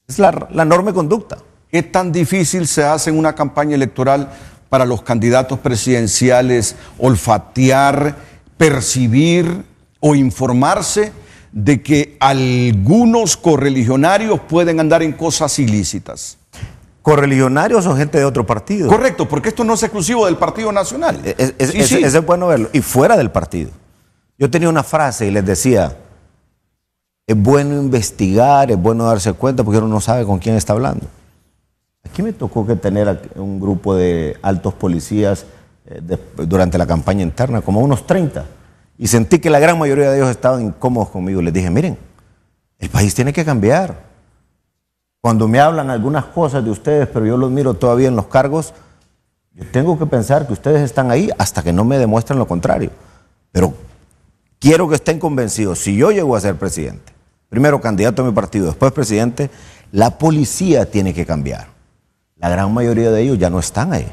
A: es la, la enorme conducta. ¿Qué tan difícil se hace en una campaña electoral para los candidatos presidenciales olfatear, percibir o informarse de que algunos correligionarios pueden andar en cosas ilícitas. ¿Correligionarios o gente de otro partido? Correcto, porque esto no es exclusivo del Partido Nacional. E-, es, es bueno
B: verlo. Y fuera del partido. Yo tenía una frase y les decía, es bueno investigar, es bueno darse cuenta porque uno no sabe con quién está hablando. Aquí me tocó que tener un grupo de altos policías eh, durante la campaña interna, como unos 30, y sentí que la gran mayoría de ellos estaban incómodos conmigo. Les dije, miren, el país tiene que cambiar. Cuando me hablan algunas cosas de ustedes, pero yo los miro todavía en los cargos, yo tengo que pensar que ustedes están ahí hasta que no me demuestren lo contrario. Pero quiero que estén convencidos, si yo llego a ser presidente, primero candidato a mi partido, después presidente, la policía tiene que cambiar la gran mayoría de ellos ya no están ahí.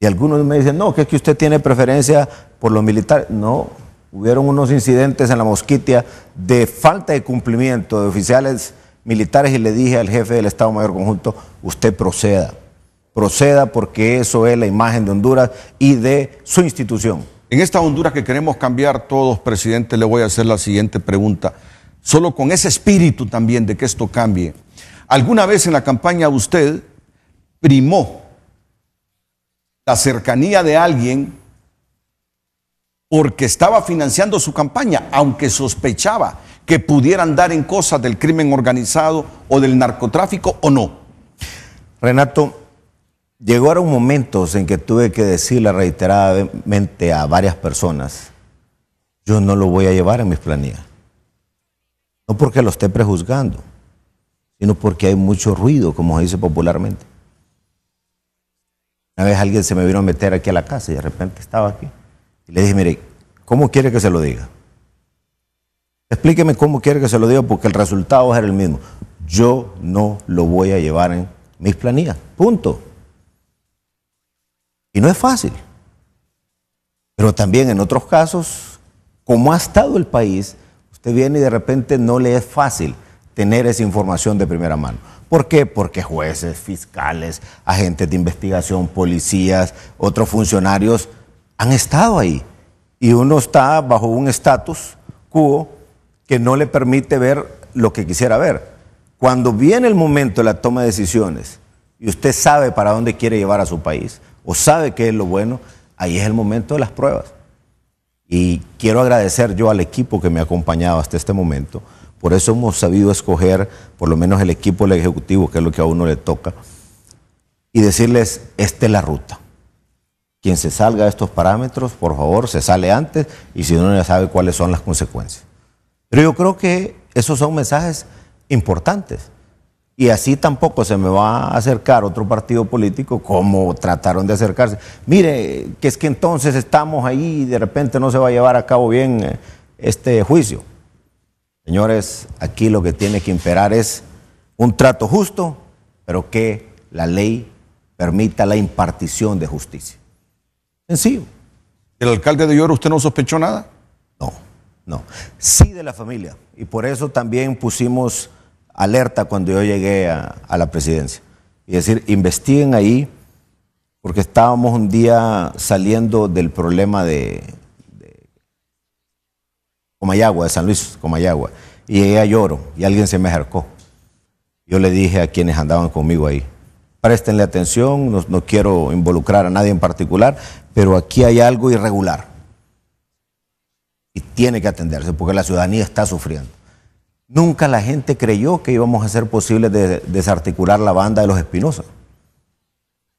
B: Y algunos me dicen, no, que es que usted tiene preferencia por los militares. No, hubieron unos incidentes en la mosquitia de falta de cumplimiento de oficiales militares y le dije al jefe del Estado Mayor Conjunto, usted proceda, proceda porque eso es la imagen de Honduras y de su institución.
A: En esta Honduras que queremos cambiar todos, presidente, le voy a hacer la siguiente pregunta. Solo con ese espíritu también de que esto cambie, Alguna vez en la campaña usted primó la cercanía de alguien porque estaba financiando su campaña, aunque sospechaba que pudieran dar en cosas del crimen organizado o del narcotráfico o no. Renato,
B: llegó a momentos en que tuve que decirle reiteradamente a varias personas, yo no lo voy a llevar en mis planillas. No porque lo esté prejuzgando, sino porque hay mucho ruido, como se dice popularmente. Una vez alguien se me vino a meter aquí a la casa y de repente estaba aquí. Y le dije, mire, ¿cómo quiere que se lo diga? Explíqueme cómo quiere que se lo diga porque el resultado era el mismo. Yo no lo voy a llevar en mis planillas. Punto. Y no es fácil. Pero también en otros casos, como ha estado el país, usted viene y de repente no le es fácil tener esa información de primera mano. ¿Por qué? Porque jueces, fiscales, agentes de investigación, policías, otros funcionarios han estado ahí. Y uno está bajo un estatus quo que no le permite ver lo que quisiera ver. Cuando viene el momento de la toma de decisiones y usted sabe para dónde quiere llevar a su país o sabe qué es lo bueno, ahí es el momento de las pruebas. Y quiero agradecer yo al equipo que me ha acompañado hasta este momento por eso hemos sabido escoger, por lo menos el equipo del Ejecutivo, que es lo que a uno le toca, y decirles, esta es la ruta. Quien se salga de estos parámetros, por favor, se sale antes y si no, ya sabe cuáles son las consecuencias. Pero yo creo que esos son mensajes importantes. Y así tampoco se me va a acercar otro partido político como trataron de acercarse. Mire, que es que entonces estamos ahí y de repente no se va a llevar a cabo bien eh, este juicio. Señores, aquí lo que tiene que imperar es un trato justo, pero que la ley permita la impartición de justicia. Sencillo.
A: ¿El alcalde de Lloro usted no sospechó nada? No, no. Sí de la familia.
B: Y por eso también pusimos alerta cuando yo llegué a, a la presidencia. Y decir, investiguen ahí, porque estábamos un día saliendo del problema de Comayagua, de San Luis, Comayagua. Y llegué a Lloro y alguien se me acercó. Yo le dije a quienes andaban conmigo ahí, préstenle atención, no, quiero involucrar a nadie en particular, pero aquí hay algo irregular. Y tiene que atenderse porque la ciudadanía está sufriendo. Nunca la gente creyó que íbamos a ser posible desarticular la banda de los Espinosa.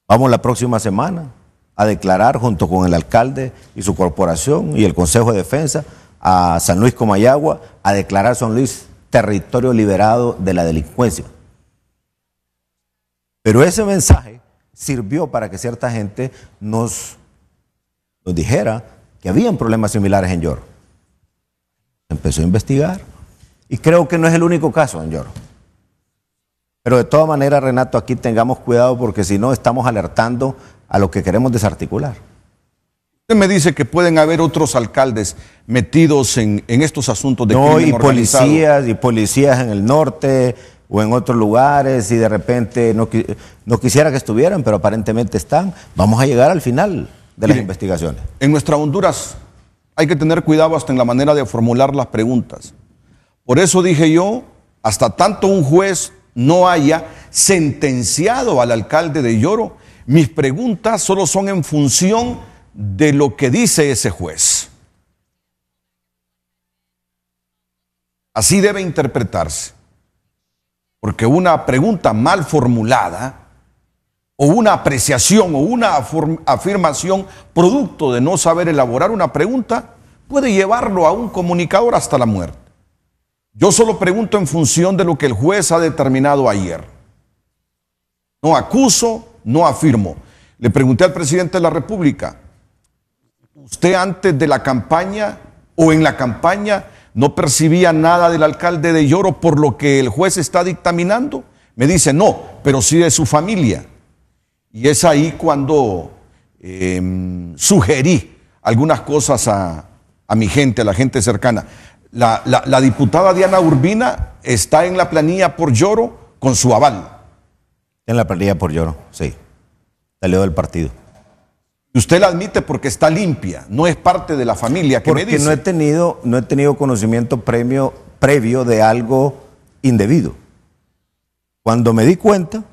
B: Vamos la próxima semana a declarar junto con el alcalde y su corporación y el Consejo de Defensa a San Luis Comayagua a declarar San Luis territorio liberado de la delincuencia. Pero ese mensaje sirvió para que cierta gente nos, nos dijera que habían problemas similares en Yoro Empezó a investigar y creo que no es el único caso en Yoro Pero de todas maneras, Renato, aquí tengamos cuidado porque si no estamos alertando a lo que queremos desarticular.
A: Usted me dice que pueden haber otros alcaldes metidos en, estos asuntos de no, y policías
B: y policías en el norte o en otros lugares y de repente no, quisiera que estuvieran, pero
A: aparentemente están. Vamos a llegar al final de las investigaciones. En nuestra Honduras hay que tener cuidado hasta en la manera de formular las preguntas. Por eso dije yo, hasta tanto un juez no haya sentenciado al alcalde de Lloro, mis preguntas solo son en función de lo que dice ese juez. Así debe interpretarse. Porque una pregunta mal formulada o una apreciación o una afirmación producto de no saber elaborar una pregunta puede llevarlo a un comunicador hasta la muerte. Yo solo pregunto en función de lo que el juez ha determinado ayer. No acuso, no afirmo. Le pregunté al presidente de la República, ¿Usted antes de la campaña o en la campaña no percibía nada del alcalde de Lloro por lo que el juez está dictaminando? Me dice, no, pero sí de su familia. Y es ahí cuando em, sugerí algunas cosas a, mi gente, a la gente cercana. La, la diputada Diana Urbina está en la planilla por Lloro con su aval. En la planilla por Lloro, sí. Salió del partido. Usted la admite porque está limpia, no es parte de la familia. Que me dice? no he
B: tenido, no he tenido conocimiento previo de algo indebido. Cuando me di cuenta,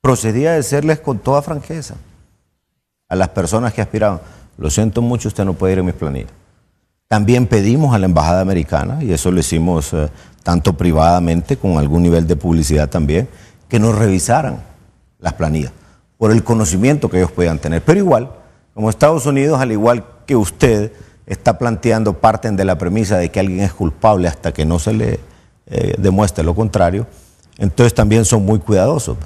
B: procedí a decirles con toda franqueza a las personas que aspiraban, lo siento mucho, usted no puede ir a mis planillas. También pedimos a la Embajada Americana, y eso lo hicimos eh, tanto privadamente, con algún nivel de publicidad también, que nos revisaran las planillas por el conocimiento que ellos puedan tener. Pero igual, como Estados Unidos, al igual que usted, está planteando, parten de la premisa de que alguien es culpable hasta que no se le eh, demuestre lo contrario, entonces también son muy cuidadosos.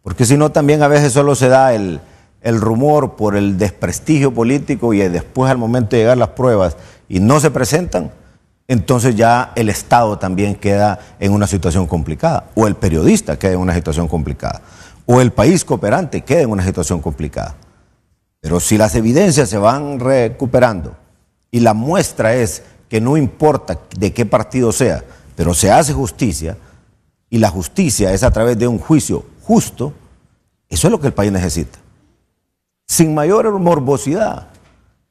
B: Porque si no, también a veces solo se da el, el rumor por el desprestigio político y después al momento de llegar las pruebas y no se presentan, entonces ya el Estado también queda en una situación complicada, o el periodista queda en una situación complicada o el país cooperante queda en una situación complicada. Pero si las evidencias se van recuperando y la muestra es que no importa de qué partido sea, pero se hace justicia y la justicia es a través de un juicio justo, eso es lo que el país necesita. Sin mayor morbosidad,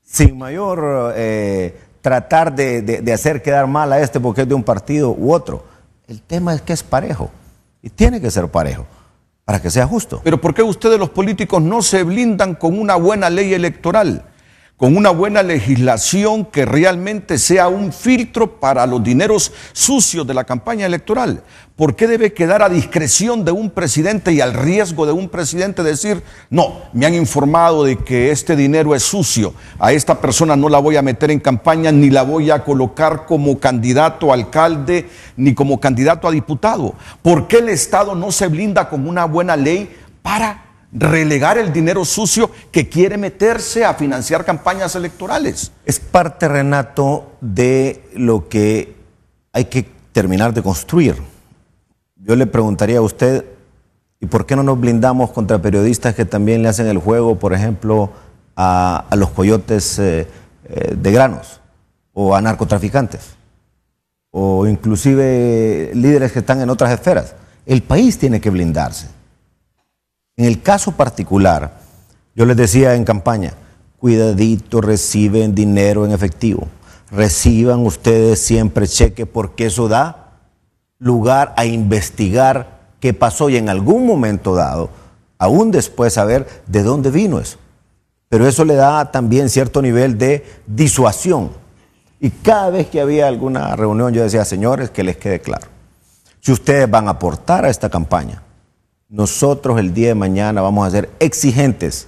B: sin mayor eh, tratar de, de, hacer quedar mal a este porque es de un partido u otro. El tema es que es parejo y tiene que ser parejo para que sea justo.
A: Pero ¿por qué ustedes los políticos no se blindan con una buena ley electoral? con una buena legislación que realmente sea un filtro para los dineros sucios de la campaña electoral. ¿Por qué debe quedar a discreción de un presidente y al riesgo de un presidente decir, no, me han informado de que este dinero es sucio, a esta persona no la voy a meter en campaña ni la voy a colocar como candidato a alcalde ni como candidato a diputado? ¿Por qué el Estado no se blinda con una buena ley para relegar el dinero sucio que quiere meterse a financiar campañas electorales. Es parte, Renato, de lo que hay que terminar de construir.
B: Yo le preguntaría a usted, ¿y por qué no nos blindamos contra periodistas que también le hacen el juego, por ejemplo, a, los coyotes eh, eh, de granos o a narcotraficantes? o inclusive líderes que están en otras esferas. El país tiene que blindarse. En el caso particular, yo les decía en campaña, cuidadito, reciben dinero en efectivo. Reciban ustedes siempre cheque porque eso da lugar a investigar qué pasó y en algún momento dado, aún después saber de dónde vino eso. Pero eso le da también cierto nivel de disuasión. Y cada vez que había alguna reunión yo decía, señores, que les quede claro, si ustedes van a aportar a esta campaña, nosotros el día de mañana vamos a ser exigentes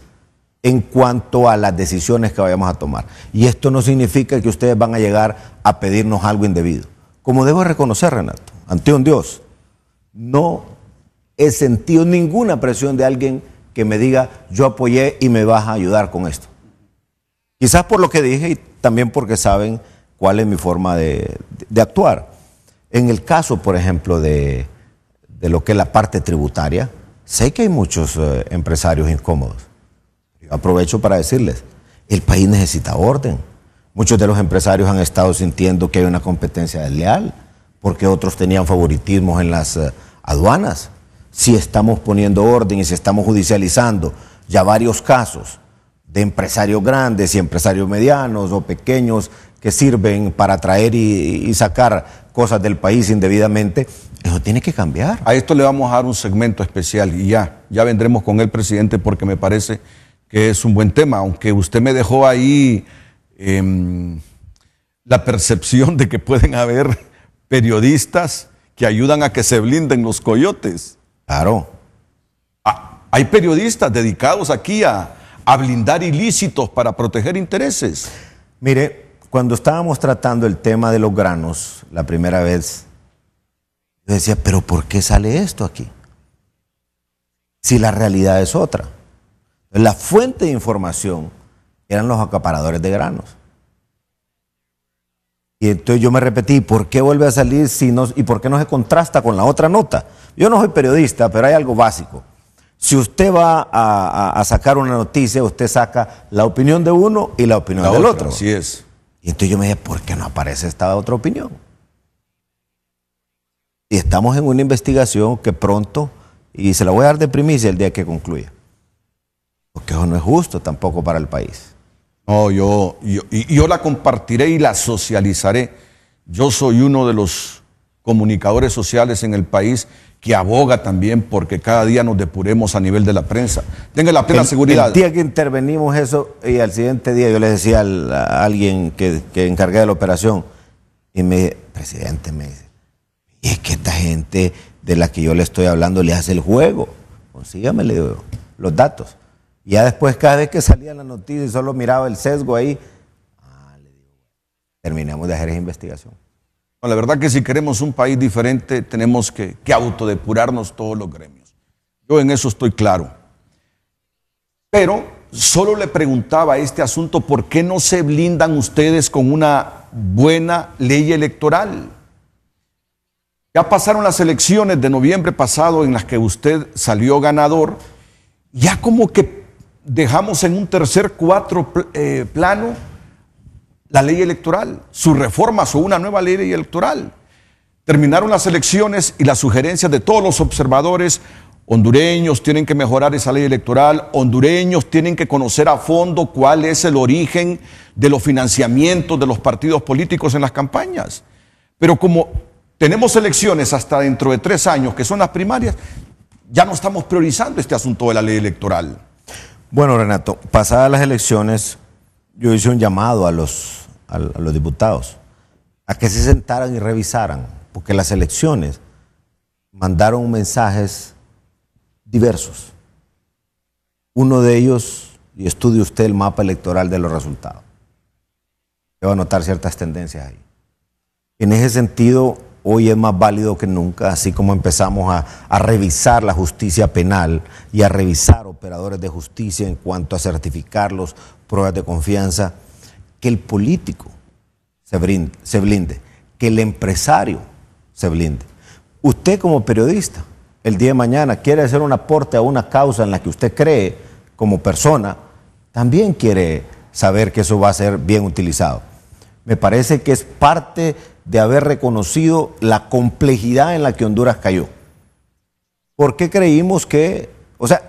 B: en cuanto a las decisiones que vayamos a tomar. Y esto no significa que ustedes van a llegar a pedirnos algo indebido. Como debo reconocer, Renato, ante un Dios, no he sentido ninguna presión de alguien que me diga, yo apoyé y me vas a ayudar con esto. Quizás por lo que dije y también porque saben cuál es mi forma de, de actuar. En el caso, por ejemplo, de, de lo que es la parte tributaria, sé que hay muchos eh, empresarios incómodos. aprovecho para decirles, el país necesita orden. Muchos de los empresarios han estado sintiendo que hay una competencia desleal, porque otros tenían favoritismos en las eh, aduanas. Si estamos poniendo orden y si estamos judicializando ya varios casos de empresarios grandes y empresarios medianos o pequeños que sirven para traer y sacar cosas del país indebidamente,
A: eso tiene que cambiar. A esto le vamos a dar un segmento especial y ya, ya vendremos con el presidente porque me parece que es un buen tema, aunque usted me dejó ahí em, la percepción de que pueden haber periodistas que ayudan a que se blinden los coyotes. Claro. Ah, hay periodistas dedicados aquí a, a blindar ilícitos para proteger intereses. Mire,
B: cuando estábamos tratando el tema de los granos la primera vez, yo decía, pero ¿por qué sale esto aquí? Si la realidad es otra. La fuente de información eran los acaparadores de granos. Y entonces yo me repetí, ¿por qué vuelve a salir y por qué no se contrasta con la otra nota? Yo no soy periodista, pero hay algo básico. Si usted va a, sacar una noticia, usted saca la opinión de uno y la opinión del otro. Así es. Y entonces yo me dije, ¿por qué no aparece esta otra opinión? Y estamos en una investigación que pronto, y se la voy a dar de primicia el día que concluya,
A: porque eso no es justo tampoco para el país. No, yo, yo la compartiré y la socializaré. Yo soy uno de los comunicadores sociales en el país que aboga también porque cada día nos depuremos a nivel de la prensa. Tenga la plena seguridad. El día
B: que intervenimos eso, y al siguiente día yo le decía a alguien que, que encargué de la operación, y me presidente, me dice, y es que esta gente de la que yo le estoy hablando le hace el juego. Consígame, los datos. Y ya después, cada vez que salía la noticia y solo miraba el sesgo ahí, ah,
A: terminamos de hacer esa investigación la verdad que si queremos un país diferente, tenemos que, que autodepurarnos todos los gremios. Yo en eso estoy claro. Pero solo le preguntaba este asunto, ¿por qué no se blindan ustedes con una buena ley electoral? Ya pasaron las elecciones de noviembre pasado en las que usted salió ganador, ya como que dejamos en un tercer, cuatro eh, plano la ley electoral, su reforma, o una nueva ley electoral. Terminaron las elecciones y las sugerencias de todos los observadores hondureños tienen que mejorar esa ley electoral, hondureños tienen que conocer a fondo cuál es el origen de los financiamientos de los partidos políticos en las campañas. Pero como tenemos elecciones hasta dentro de tres años, que son las primarias, ya no estamos priorizando este asunto de la ley electoral.
B: Bueno, Renato, pasadas las elecciones, yo hice un llamado a los a, los diputados, a que se sentaran y revisaran, porque las elecciones mandaron mensajes diversos. Uno de ellos, y estudie usted el mapa electoral de los resultados, le va a notar ciertas tendencias ahí. En ese sentido, hoy es más válido que nunca, así como empezamos a, a, revisar la justicia penal y a revisar operadores de justicia en cuanto a certificarlos, pruebas de confianza que el político se blinde, que el empresario se blinde. Usted como periodista, el día de mañana quiere hacer un aporte a una causa en la que usted cree como persona, también quiere saber que eso va a ser bien utilizado. Me parece que es parte de haber reconocido la complejidad en la que Honduras cayó. ¿Por qué creímos que, o sea,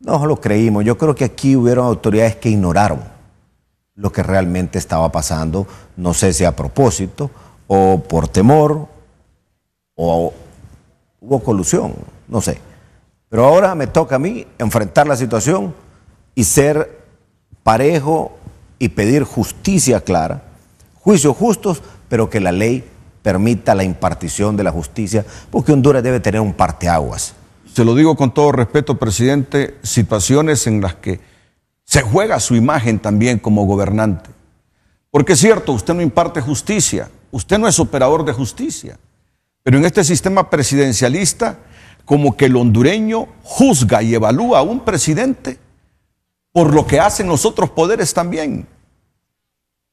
B: no lo creímos, yo creo que aquí hubieron autoridades que ignoraron lo que realmente estaba pasando, no sé si a propósito o por temor o hubo colusión, no sé. Pero ahora me toca a mí enfrentar la situación y ser parejo y pedir justicia clara, juicios justos, pero que la ley permita la impartición de la justicia,
A: porque Honduras debe tener un parteaguas. Se lo digo con todo respeto, presidente, situaciones en las que se juega su imagen también como gobernante. Porque es cierto, usted no imparte justicia, usted no es operador de justicia, pero en este sistema presidencialista, como que el hondureño juzga y evalúa a un presidente por lo que hacen los otros poderes también,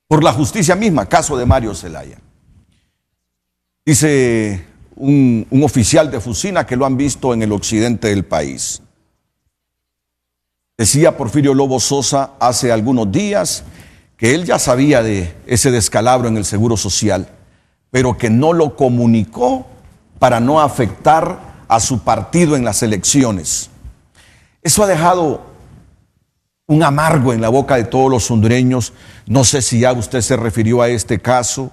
A: por la justicia misma, caso de Mario Zelaya. Dice un, un oficial de Fusina que lo han visto en el occidente del país. Decía Porfirio Lobo Sosa hace algunos días que él ya sabía de ese descalabro en el Seguro Social, pero que no lo comunicó para no afectar a su partido en las elecciones. Eso ha dejado un amargo en la boca de todos los hondureños. No sé si ya usted se refirió a este caso,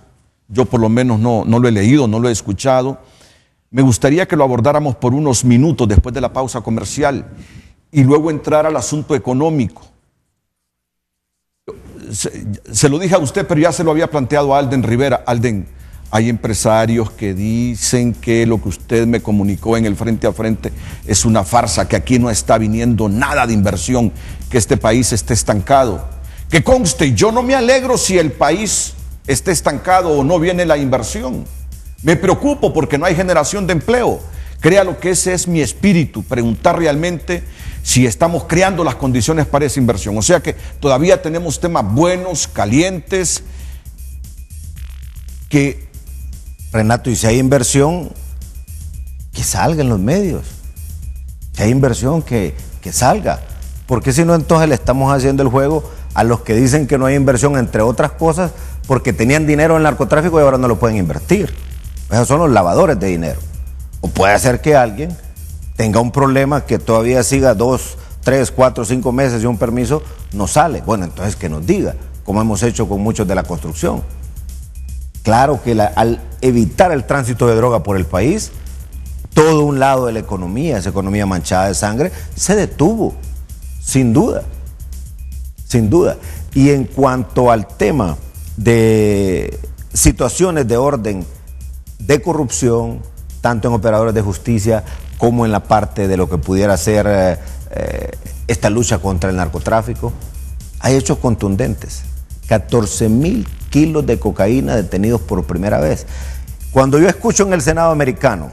A: yo por lo menos no, no lo he leído, no lo he escuchado. Me gustaría que lo abordáramos por unos minutos después de la pausa comercial y luego entrar al asunto económico. Se, lo dije a usted, pero ya se lo había planteado a Alden Rivera. Alden, hay empresarios que dicen que lo que usted me comunicó en el frente a frente es una farsa, que aquí no está viniendo nada de inversión, que este país esté estancado. Que conste, yo no me alegro si el país esté estancado o no viene la inversión. Me preocupo porque no hay generación de empleo crea lo que ese es mi espíritu, preguntar realmente si estamos creando las condiciones para esa inversión. O sea que todavía tenemos temas buenos, calientes,
B: que... Renato, y si hay inversión, que salga en los medios. Si hay inversión, que, que salga. Porque si no, entonces le estamos haciendo el juego a los que dicen que no hay inversión, entre otras cosas, porque tenían dinero en el narcotráfico y ahora no lo pueden invertir. Esos son los lavadores de dinero. O puede ser que alguien tenga un problema que todavía siga dos, tres, cuatro, cinco meses y un permiso no sale. Bueno, entonces que nos diga, como hemos hecho con muchos de la construcción. Claro que al evitar el tránsito de droga por el país, todo un lado de la economía, esa economía manchada de sangre, se detuvo, sin duda, sin duda. Y en cuanto al tema de situaciones de orden, de corrupción, tanto en operadores de justicia como en la parte de lo que pudiera ser eh, eh, esta lucha contra el narcotráfico. Hay hechos contundentes. 14 mil kilos de cocaína detenidos por primera vez. Cuando yo escucho en el Senado americano,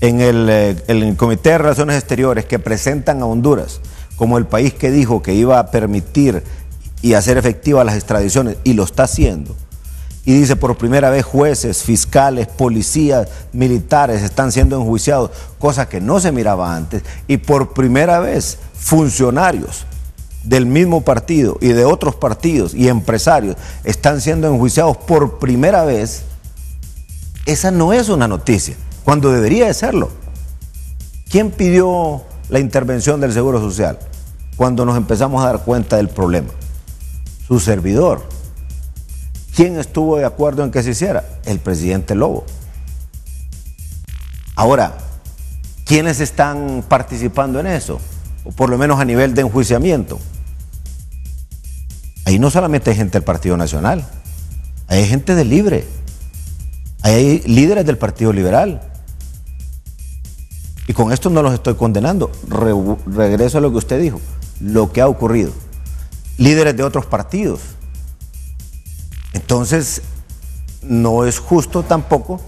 B: en el, en eh, el Comité de Relaciones Exteriores, que presentan a Honduras como el país que dijo que iba a permitir y hacer efectivas las extradiciones, y lo está haciendo, y dice por primera vez jueces, fiscales, policías, militares están siendo enjuiciados, cosa que no se miraba antes, y por primera vez funcionarios del mismo partido y de otros partidos y empresarios están siendo enjuiciados por primera vez, esa no es una noticia, cuando debería de serlo. ¿Quién pidió la intervención del Seguro Social cuando nos empezamos a dar cuenta del problema? Su servidor ¿Quién estuvo de acuerdo en que se hiciera? El presidente Lobo. Ahora, ¿quiénes están participando en eso? O por lo menos a nivel de enjuiciamiento. Ahí no solamente hay gente del Partido Nacional, hay gente de Libre, hay líderes del Partido Liberal. Y con esto no los estoy condenando. regreso a lo que usted dijo, lo que ha ocurrido. Líderes de otros partidos entonces, no es justo tampoco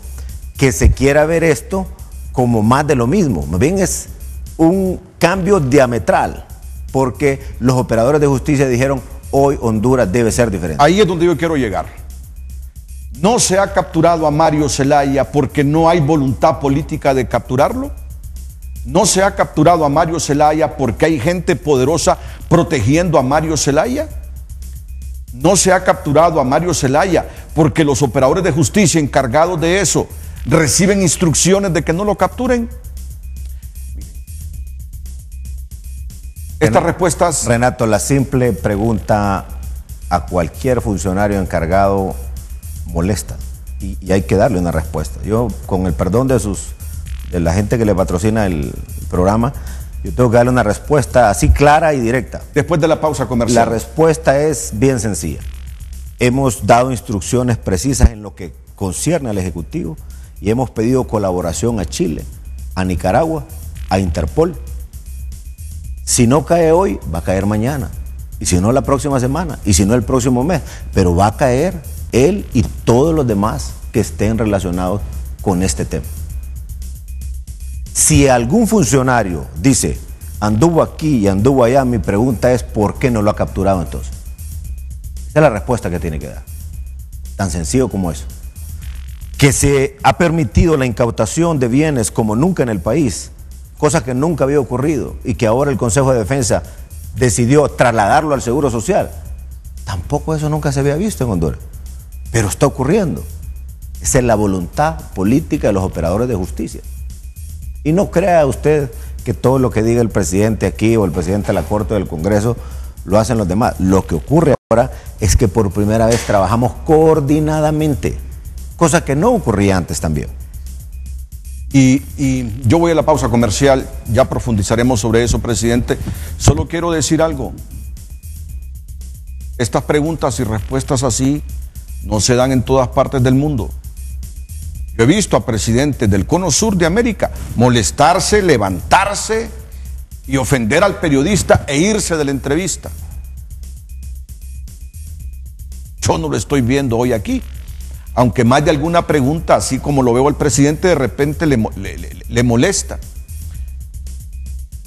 B: que se quiera ver esto como más de lo mismo. Más bien es un cambio diametral,
A: porque los operadores de justicia dijeron, hoy Honduras debe ser diferente. Ahí es donde yo quiero llegar. ¿No se ha capturado a Mario Zelaya porque no hay voluntad política de capturarlo? ¿No se ha capturado a Mario Zelaya porque hay gente poderosa protegiendo a Mario Zelaya? no se ha capturado a Mario Zelaya porque los operadores de justicia encargados de eso reciben instrucciones de que no lo capturen? Estas
B: respuestas. Renato, la simple pregunta a cualquier funcionario encargado molesta y, hay que darle una respuesta. Yo, con el perdón de sus de la gente que le patrocina el programa, yo tengo que darle una respuesta así clara y
A: directa. Después de la pausa comercial. La
B: respuesta es bien sencilla. Hemos dado instrucciones precisas en lo que concierne al Ejecutivo y hemos pedido colaboración a Chile, a Nicaragua, a Interpol. Si no cae hoy, va a caer mañana. Y si no la próxima semana, y si no el próximo mes. Pero va a caer él y todos los demás que estén relacionados con este tema. Si algún funcionario dice, anduvo aquí y anduvo allá, mi pregunta es, ¿por qué no lo ha capturado entonces? Esa es la respuesta que tiene que dar. Tan sencillo como eso. Que se ha permitido la incautación de bienes como nunca en el país, cosa que nunca había ocurrido y que ahora el Consejo de Defensa decidió trasladarlo al Seguro Social. Tampoco eso nunca se había visto en Honduras, pero está ocurriendo. Esa es la voluntad política de los operadores de justicia. Y no crea usted que todo lo que diga el presidente aquí o el presidente de la Corte o del Congreso lo hacen los demás. Lo que ocurre ahora es que por primera vez trabajamos
A: coordinadamente, cosa que no ocurría antes también. Y, y, yo voy a la pausa comercial, ya profundizaremos sobre eso, presidente. Solo quiero decir algo. Estas preguntas y respuestas así no se dan en todas partes del mundo he visto a presidentes del cono sur de América molestarse, levantarse y ofender al periodista e irse de la entrevista. Yo no lo estoy viendo hoy aquí. Aunque más de alguna pregunta, así como lo veo al presidente, de repente le, molesta.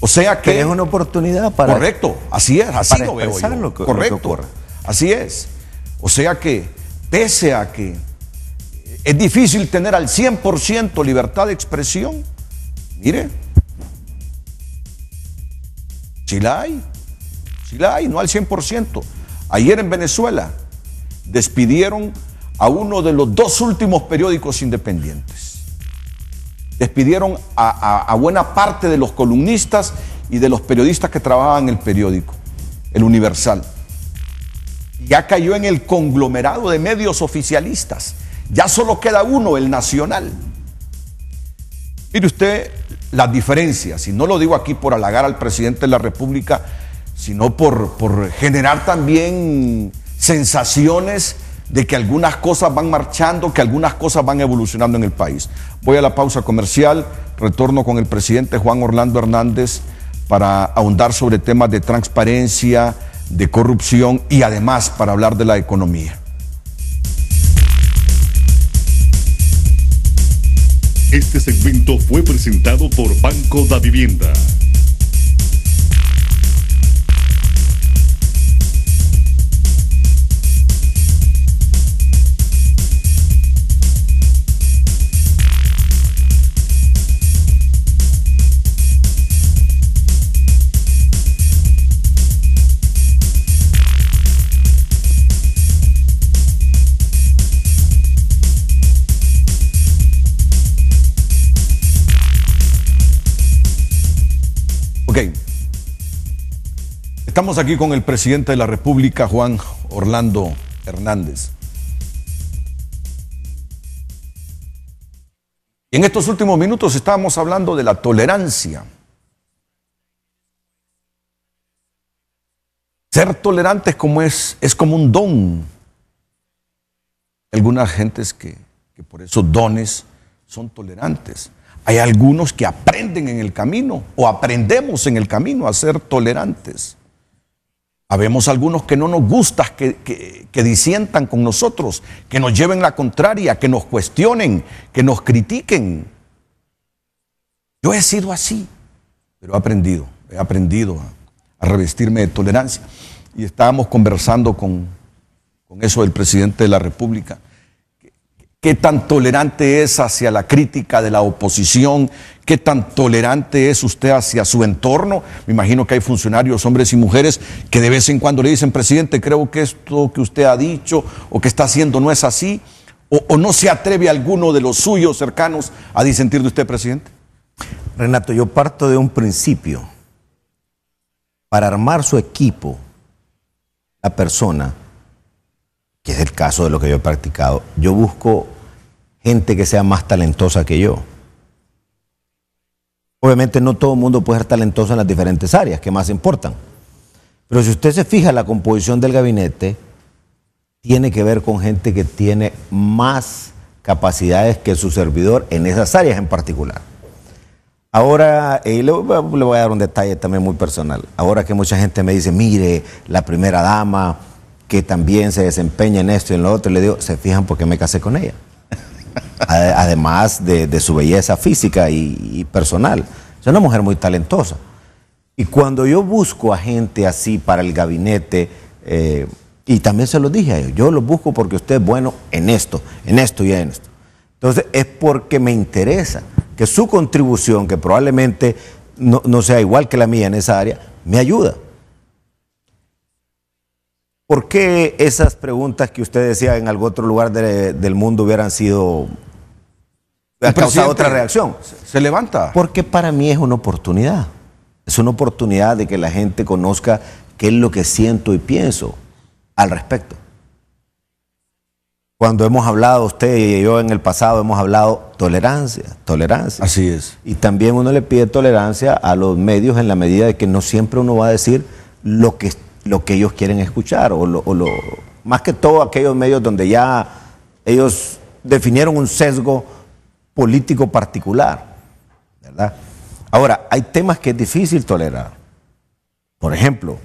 A: O sea que. Es una oportunidad para. Correcto, así es, así lo veo. Yo. correcto, así es. O sea que, pese a que es difícil tener al 100% libertad de expresión. Mire, si la hay, si la hay, no al 100%. Ayer en Venezuela despidieron a uno de los dos últimos periódicos independientes. Despidieron a, a buena parte de los columnistas y de los periodistas que trabajaban en el periódico, el Universal. Ya cayó en el conglomerado de medios oficialistas ya solo queda uno, el nacional. Mire usted las diferencias, y no lo digo aquí por halagar al presidente de la República, sino por, por generar también sensaciones de que algunas cosas van marchando, que algunas cosas van evolucionando en el país. Voy a la pausa comercial, retorno con el presidente Juan Orlando Hernández para ahondar sobre temas de transparencia, de corrupción y además para hablar de la economía. Este segmento fue presentado por Banco da Vivienda. Ok. Estamos aquí con el presidente de la República, Juan Orlando Hernández. En estos últimos minutos estábamos hablando de la tolerancia. Ser tolerantes como es, es como un don. Algunas gentes que, que por esos dones son tolerantes. Hay algunos que aprenden en el camino o aprendemos en el camino a ser tolerantes. Habemos algunos que no nos gusta, que, disientan con nosotros, que nos lleven la contraria, que nos cuestionen, que nos critiquen. Yo he sido así, pero he aprendido, he aprendido a, revestirme de tolerancia. Y estábamos conversando con, con eso del presidente de la República qué tan tolerante es hacia la crítica de la oposición, qué tan tolerante es usted hacia su entorno. Me imagino que hay funcionarios, hombres y mujeres, que de vez en cuando le dicen, presidente, creo que esto que usted ha dicho o que está haciendo no es así, o, no se atreve alguno de los suyos cercanos a disentir de usted, presidente.
B: Renato, yo parto de un principio. Para armar su equipo, la persona, que es el caso de lo que yo he practicado, yo busco gente que sea más talentosa que yo. Obviamente no todo el mundo puede ser talentoso en las diferentes áreas que más importan. Pero si usted se fija, la composición del gabinete tiene que ver con gente que tiene más capacidades que su servidor en esas áreas en particular. Ahora, eh, le, voy a dar un detalle también muy personal. Ahora que mucha gente me dice, mire, la primera dama que también se desempeña en esto y en lo otro, le digo, se fijan porque me casé con ella además de, su belleza física y, personal. Es una mujer muy talentosa. Y cuando yo busco a gente así para el gabinete, eh, y también se lo dije a ellos, yo lo busco porque usted es bueno en esto, en esto y en esto. Entonces es porque me interesa que su contribución, que probablemente no sea igual que la mía en esa área, me ayuda. ¿Por qué esas preguntas que usted decía en algún otro lugar del mundo hubieran sido causado otra reacción? Se levanta. Porque para mí es una oportunidad. Es una oportunidad de que la gente conozca qué es lo que siento y pienso al respecto. Cuando hemos hablado, usted y yo en el pasado hemos hablado tolerancia, tolerancia. Así es. Y también uno le pide tolerancia a los medios en la medida de que no siempre uno va a decir lo que lo que ellos quieren escuchar, o lo, más que todo aquellos medios donde ya ellos definieron un sesgo político particular. ¿verdad? Ahora, hay temas que es difícil tolerar. Por ejemplo,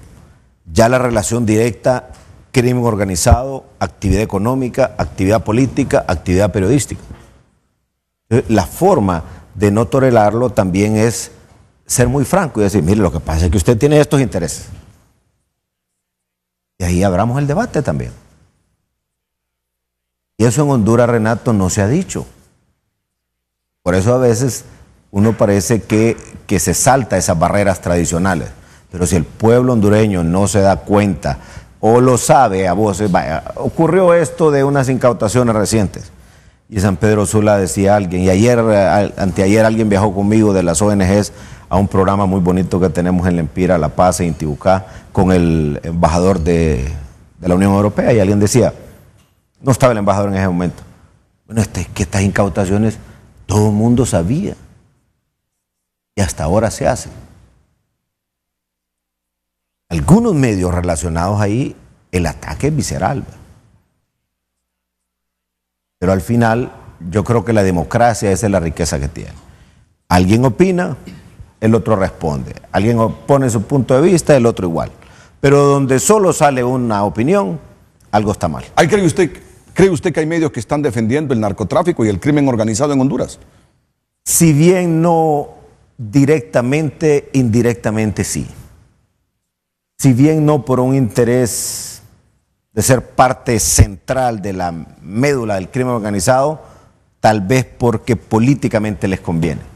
B: ya la relación directa crimen organizado, actividad económica, actividad política, actividad periodística. La forma de no tolerarlo también es ser muy franco y decir, mire, lo que pasa es que usted tiene estos intereses. Y ahí abramos el debate también. Y eso en Honduras, Renato, no se ha dicho. Por eso a veces uno parece que, se salta esas barreras tradicionales. Pero si el pueblo hondureño no se da cuenta o lo sabe a voces, ocurrió esto de unas incautaciones recientes. Y San Pedro Sula decía a alguien, y ayer, anteayer alguien viajó conmigo de las ONGs a un programa muy bonito que tenemos en Lempira, La Paz e Intibucá con el embajador de, la Unión Europea y alguien decía, no estaba el embajador en ese momento, bueno, este, que estas incautaciones todo el mundo sabía y hasta ahora se hacen. Algunos medios relacionados ahí, el ataque es visceral. Pero al final, yo creo que la democracia esa es la riqueza que tiene. Alguien opina, el otro responde. Alguien pone su punto de vista, el otro igual.
A: Pero donde solo sale una opinión, algo está mal. cree usted, cree usted que hay medios que están defendiendo el narcotráfico y el crimen organizado en Honduras? Si bien no directamente, indirectamente sí. Si
B: bien no por un interés de ser parte central de la médula del crimen organizado, tal vez porque políticamente les conviene.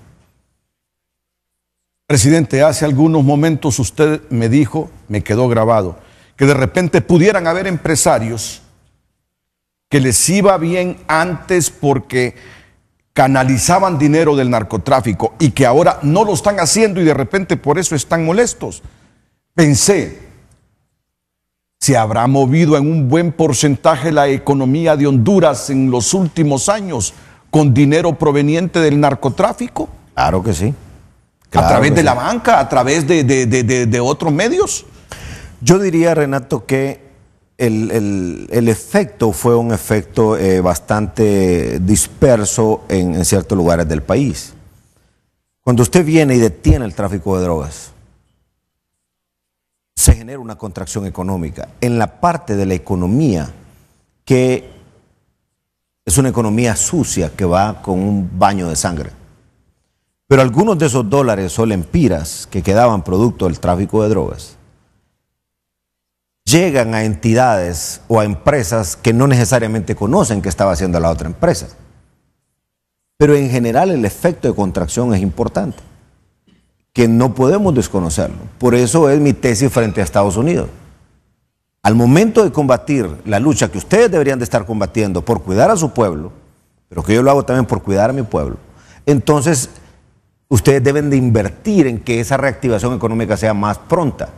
A: Presidente, hace algunos momentos usted me dijo, me quedó grabado, que de repente pudieran haber empresarios que les iba bien antes porque canalizaban dinero del narcotráfico y que ahora no lo están haciendo y de repente por eso están molestos. Pensé, ¿se habrá movido en un buen porcentaje la economía de Honduras en los últimos años con dinero proveniente del narcotráfico? Claro que sí. Pues a través de la banca, a través de, otros medios. Yo diría, Renato, que el, efecto fue un efecto
B: eh, bastante disperso en ciertos lugares del país. Cuando usted viene y detiene el tráfico de drogas, se genera una contracción económica en la parte de la economía que es una economía sucia que va con un baño de sangre. Pero algunos de esos dólares o lempiras que quedaban producto del tráfico de drogas llegan a entidades o a empresas que no necesariamente conocen qué estaba haciendo la otra empresa. Pero en general el efecto de contracción es importante, que no podemos desconocerlo. Por eso es mi tesis frente a Estados Unidos. Al momento de combatir la lucha que ustedes deberían de estar combatiendo por cuidar a su pueblo, pero que yo lo hago también por cuidar a mi pueblo, entonces ustedes deben de invertir en que esa reactivación económica sea más pronta,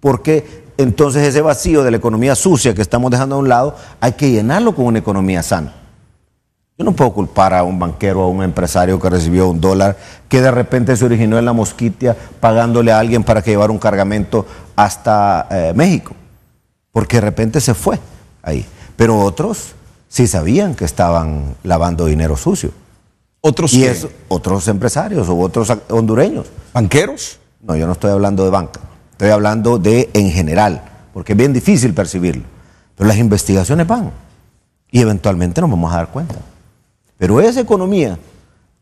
B: porque entonces ese vacío de la economía sucia que estamos dejando a un lado hay que llenarlo con una economía sana. Yo no puedo culpar a un banquero o a un empresario que recibió un dólar que de repente se originó en la mosquitia pagándole a alguien para que llevara un cargamento hasta eh, México, porque de repente se fue ahí. Pero otros sí sabían que estaban lavando dinero sucio. ¿Otros y es otros empresarios o otros hondureños. ¿Banqueros? No, yo no estoy hablando de banca. Estoy hablando de en general, porque es bien difícil percibirlo. Pero las investigaciones van y eventualmente nos vamos a dar cuenta. Pero esa economía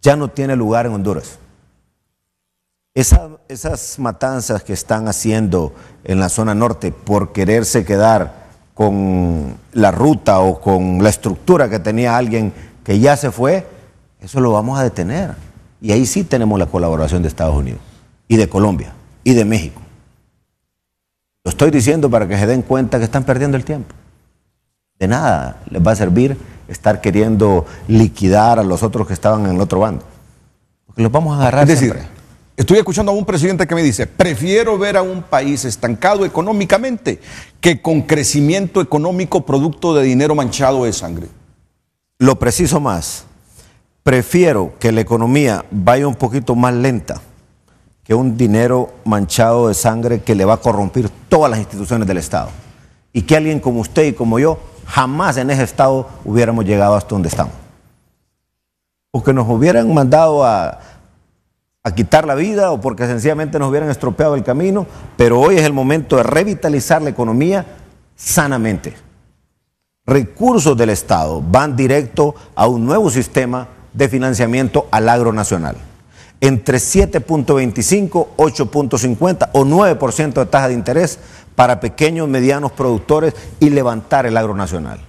B: ya no tiene lugar en Honduras. esas matanzas que están haciendo en la zona norte por quererse quedar con la ruta o con la estructura que tenía alguien que ya se fue, eso lo vamos a detener. Y ahí sí tenemos la colaboración de Estados Unidos y de Colombia y de México. Lo estoy diciendo para que se den cuenta que están perdiendo el tiempo. De nada les va a servir estar queriendo liquidar a los otros que estaban en el otro bando. Porque los vamos a agarrar. decir, siempre.
A: estoy escuchando a un presidente que me dice, prefiero ver a un país estancado económicamente que con crecimiento económico producto de dinero manchado de sangre. Lo preciso más, prefiero que la economía vaya un poquito más
B: lenta que un dinero manchado de sangre que le va a corrompir todas las instituciones del Estado. Y que alguien como usted y como yo jamás en ese Estado hubiéramos llegado hasta donde estamos. O que nos hubieran mandado a, a quitar la vida o porque sencillamente nos hubieran estropeado el camino, pero hoy es el momento de revitalizar la economía sanamente. Recursos del Estado van directo a un nuevo sistema de financiamiento al agro nacional. Entre 7.25, 8.50 o 9% de tasa de interés para pequeños, medianos productores y levantar el agro nacional.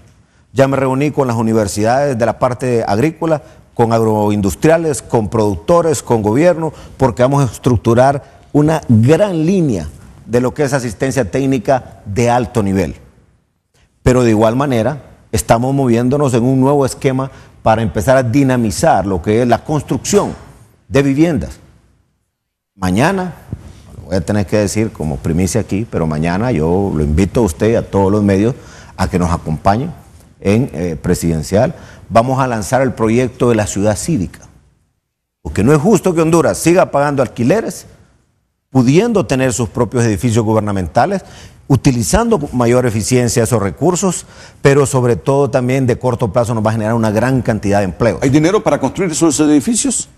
B: Ya me reuní con las universidades de la parte agrícola, con agroindustriales, con productores, con gobierno, porque vamos a estructurar una gran línea de lo que es asistencia técnica de alto nivel. Pero de igual manera, estamos moviéndonos en un nuevo esquema para empezar a dinamizar lo que es la construcción de viviendas. Mañana, lo voy a tener que decir como primicia aquí, pero mañana yo lo invito a usted, y a todos los medios, a que nos acompañen en eh, presidencial. Vamos a lanzar el proyecto de la ciudad cívica. Porque no es justo que Honduras siga pagando alquileres, pudiendo tener sus propios edificios gubernamentales utilizando mayor eficiencia esos recursos, pero sobre todo también de corto plazo nos va a generar una gran cantidad de empleo.
A: ¿Hay dinero para construir esos edificios?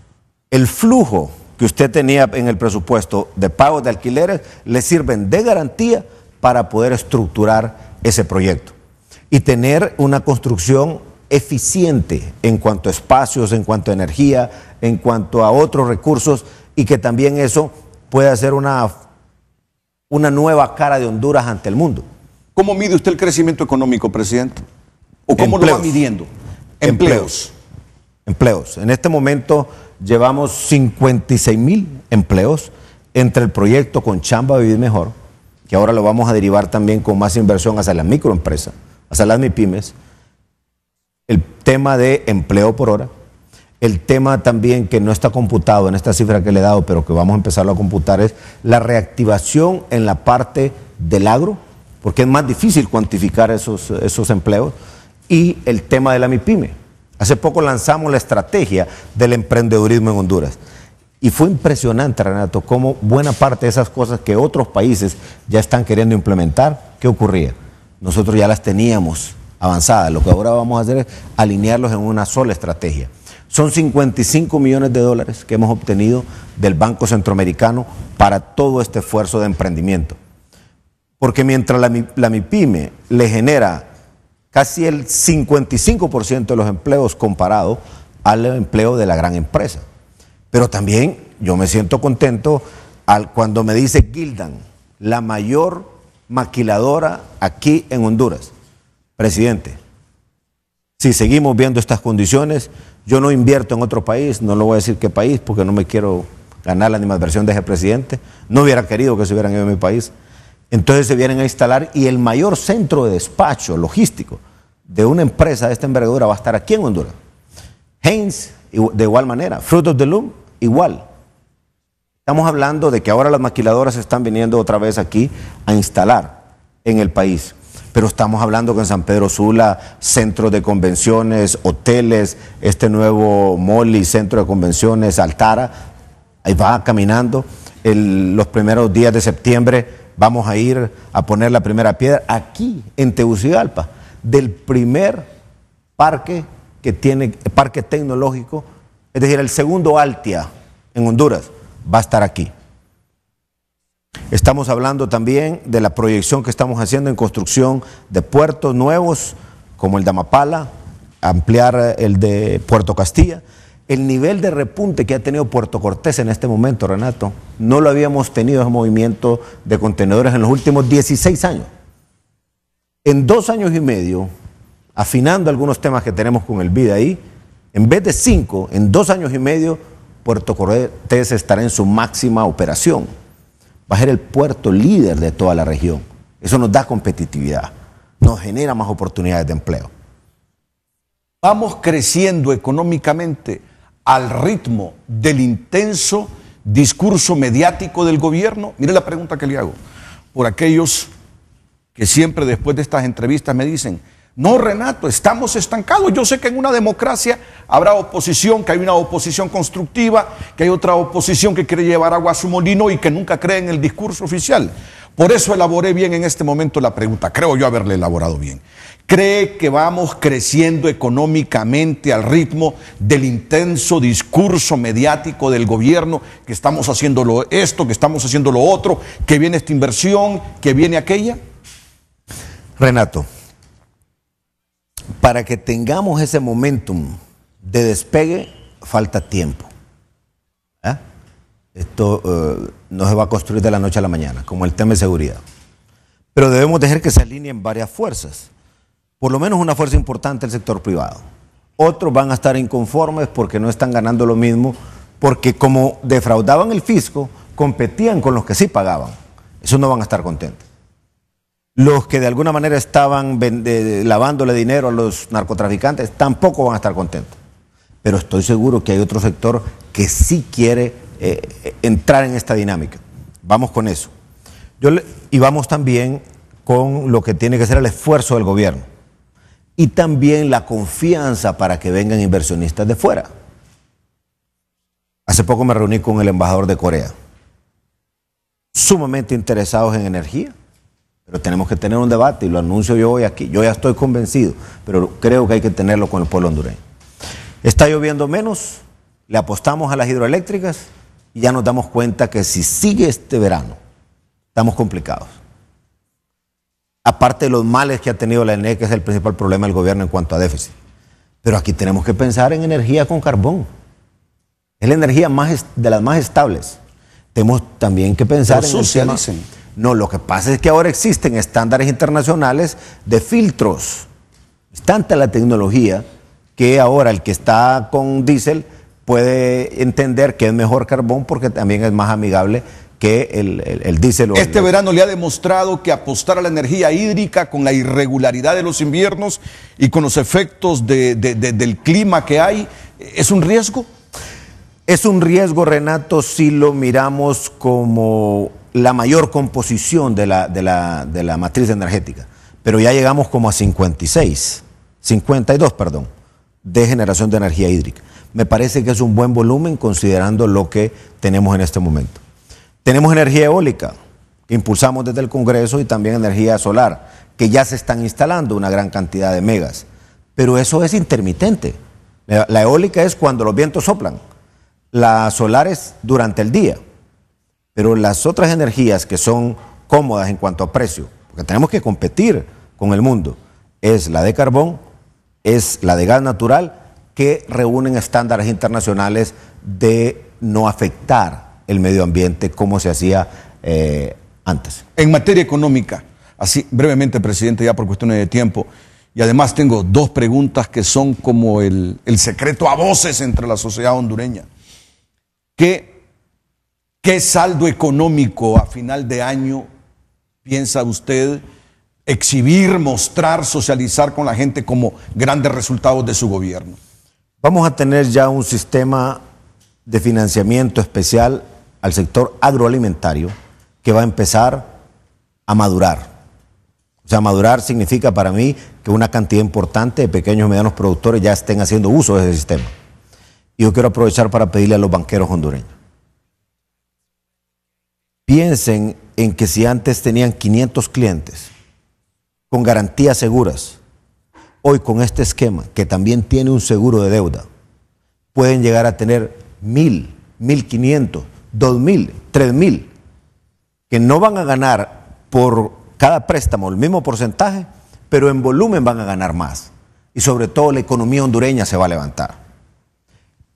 A: El flujo
B: que usted tenía en el presupuesto de pagos de alquileres le sirven de garantía para poder estructurar ese proyecto y tener una construcción eficiente en cuanto a espacios, en cuanto a energía, en cuanto a otros recursos y que también eso pueda ser una una nueva cara de Honduras ante el mundo. ¿Cómo mide usted el crecimiento económico, presidente? ¿O cómo lo va midiendo? Empleos. Empleos. En este momento llevamos 56 mil empleos entre el proyecto con Chamba Vivir Mejor, que ahora lo vamos a derivar también con más inversión hacia las microempresas, hacia las MIPIMES, el tema de empleo por hora, el tema también que no está computado en esta cifra que le he dado, pero que vamos a empezarlo a computar, es la reactivación en la parte del agro, porque es más difícil cuantificar esos, empleos, y el tema de la MIPYME. Hace poco lanzamos la estrategia del emprendedurismo en Honduras. Y fue impresionante, Renato, cómo buena parte de esas cosas que otros países ya están queriendo implementar, ¿qué ocurría? Nosotros ya las teníamos avanzadas. Lo que ahora vamos a hacer es alinearlos en una sola estrategia. Son 55 millones de dólares que hemos obtenido del Banco Centroamericano para todo este esfuerzo de emprendimiento. Porque mientras la, MIPYME le genera casi el 55% de los empleos comparado al empleo de la gran empresa. Pero también yo me siento contento al, cuando me dice Gildan, la mayor maquiladora aquí en Honduras. Presidente, si seguimos viendo estas condiciones, yo no invierto en otro país, no lo voy a decir qué país, porque no me quiero ganar la animadversión de ese presidente. No hubiera querido que se hubieran ido a mi país. Entonces se vienen a instalar y el mayor centro de despacho logístico de una empresa de esta envergadura va a estar aquí en Honduras. Heinz, de igual manera. Fruit of the Loom, igual. Estamos hablando de que ahora las maquiladoras están viniendo otra vez aquí a instalar en el país pero estamos hablando con San Pedro Sula, centro de convenciones, hoteles, este nuevo Moli, centro de convenciones, Altara, ahí va caminando. los primeros días de septiembre vamos a ir a poner la primera piedra aquí, en Tegucigalpa, del primer parque que tiene, parque tecnológico, es decir, el segundo Altia en Honduras, va a estar aquí. Estamos hablando también de la proyección que estamos haciendo en construcción de puertos nuevos, como el de Amapala, ampliar eh, el de Puerto Castilla. El nivel de repunte que ha tenido Puerto Cortés en este momento, Renato, no lo habíamos tenido en movimiento de contenedores en los últimos 16 años. En dos años y medio, afinando algunos temas que tenemos con el BID ahí, en vez de cinco, en dos años y medio, Puerto Cortés estará en su máxima operación va a ser el puerto líder de toda la región. Eso nos da competitividad, nos genera más oportunidades de empleo.
A: Vamos creciendo económicamente al ritmo del intenso discurso mediático del gobierno. Mire la pregunta que le hago. Por aquellos que siempre después de estas entrevistas me dicen, no, Renato, estamos estancados. Yo sé que en una democracia habrá oposición, que hay una oposición constructiva, que hay otra oposición que quiere llevar agua a su molino y que nunca cree en el discurso oficial. Por eso elaboré bien en este momento la pregunta. Creo yo haberle elaborado bien. ¿Cree que vamos creciendo económicamente al ritmo del intenso discurso mediático del gobierno, que estamos haciendo esto, que estamos haciendo lo otro, que viene esta inversión, que viene aquella? Renato, para que tengamos ese
B: momentum de despegue, falta tiempo. ¿Ah? Esto eh, no se va a construir de la noche a la mañana, como el tema de seguridad. Pero debemos dejar que se alineen varias fuerzas, por lo menos una fuerza importante el sector privado. Otros van a estar inconformes porque no están ganando lo mismo, porque como defraudaban el fisco, competían con los que sí pagaban. Eso no van a estar contentos los que de alguna manera estaban lavándole dinero a los narcotraficantes tampoco van a estar contentos. Pero estoy seguro que hay otro sector que sí quiere eh, eh, entrar en esta dinámica. Vamos con eso. y vamos también con lo que tiene que ser el esfuerzo del gobierno y también la confianza para que vengan inversionistas de fuera. Hace poco me reuní con el embajador de Corea, sumamente interesados en energía pero tenemos que tener un debate y lo anuncio yo hoy aquí. Yo ya estoy convencido, pero creo que hay que tenerlo con el pueblo hondureño. Está lloviendo menos, le apostamos a las hidroeléctricas y ya nos damos cuenta que si sigue este verano, estamos complicados. Aparte de los males que ha tenido la ENE, que es el principal problema del gobierno en cuanto a déficit. Pero aquí tenemos que pensar en energía con carbón. Es la energía más, de las más estables. Tenemos también que pensar en no, lo que pasa es que ahora existen estándares internacionales de filtros. Es tanta la tecnología que ahora el que está con diésel puede entender que es mejor carbón porque también es más amigable que el, el, diésel. Este
A: verano le ha demostrado que apostar a la energía hídrica con la irregularidad de los inviernos y con los efectos del clima que hay es un riesgo. Es un riesgo, Renato, si
B: lo miramos como la mayor composición de la, de la, de la matriz energética, pero ya llegamos como a 56, 52, perdón, de generación de energía hídrica. Me parece que es un buen volumen considerando lo que tenemos en este momento. Tenemos energía eólica, impulsamos desde el Congreso, y también energía solar, que ya se están instalando una gran cantidad de megas. Pero eso es intermitente. La, la eólica es cuando los vientos soplan. La solar es durante el día. Pero las otras energías que son cómodas en cuanto a precio, porque tenemos que competir con el mundo, es la de carbón, es la de gas natural, que reúnen estándares internacionales de no afectar
A: el medio ambiente como se hacía eh, antes. En materia económica, así brevemente, presidente, ya por cuestiones de tiempo, y además tengo dos preguntas que son como el, el secreto a voces entre la sociedad hondureña. ¿Qué ¿Qué saldo económico a final de año piensa usted exhibir, mostrar, socializar con la gente como grandes resultados de su gobierno? Vamos a tener ya un sistema de financiamiento especial
B: al sector agroalimentario que va a empezar a madurar. O sea, madurar significa para mí que una cantidad importante de pequeños y medianos productores ya estén haciendo uso de ese sistema. Y yo quiero aprovechar para pedirle a los banqueros hondureños Piensen en que si antes tenían 500 clientes con garantías seguras, hoy con este esquema, que también tiene un seguro de deuda, pueden llegar a tener 1.000, 1.500, 2.000, 3.000, que no van a ganar por cada préstamo el mismo porcentaje, pero en volumen van a ganar más. Y sobre todo la economía hondureña se va a levantar.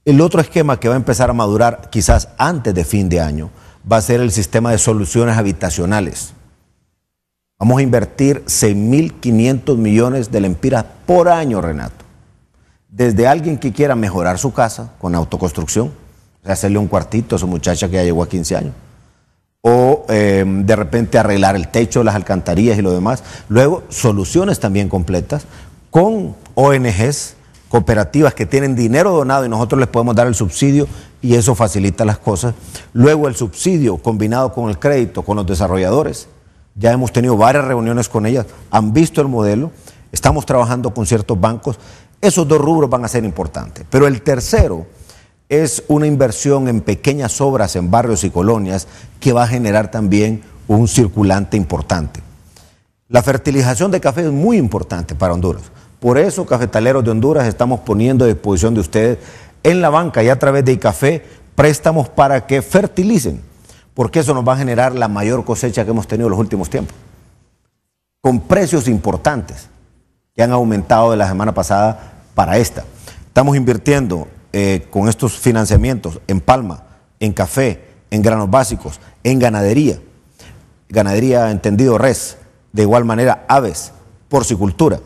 B: El otro esquema que va a empezar a madurar quizás antes de fin de año va a ser el sistema de soluciones habitacionales. Vamos a invertir 6.500 millones de lempiras por año, Renato. Desde alguien que quiera mejorar su casa con autoconstrucción, hacerle un cuartito a su muchacha que ya llegó a 15 años, o em, de repente arreglar el techo, las alcantarillas y lo demás. Luego, soluciones también completas con ONGs, cooperativas que tienen dinero donado y nosotros les podemos dar el subsidio y eso facilita las cosas. Luego el subsidio combinado con el crédito, con los desarrolladores. Ya hemos tenido varias reuniones con ellas, han visto el modelo, estamos trabajando con ciertos bancos. Esos dos rubros van a ser importantes. Pero el tercero es una inversión en pequeñas obras en barrios y colonias que va a generar también un circulante importante. La fertilización de café es muy importante para Honduras. Por eso, cafetaleros de Honduras, estamos poniendo a disposición de ustedes en la banca y a través de ICAFE préstamos para que fertilicen, porque eso nos va a generar la mayor cosecha que hemos tenido en los últimos tiempos, con precios importantes que han aumentado de la semana pasada para esta. Estamos invirtiendo eh, con estos financiamientos en palma, en café, en granos básicos, en ganadería, ganadería entendido res, de igual manera aves, porcicultura.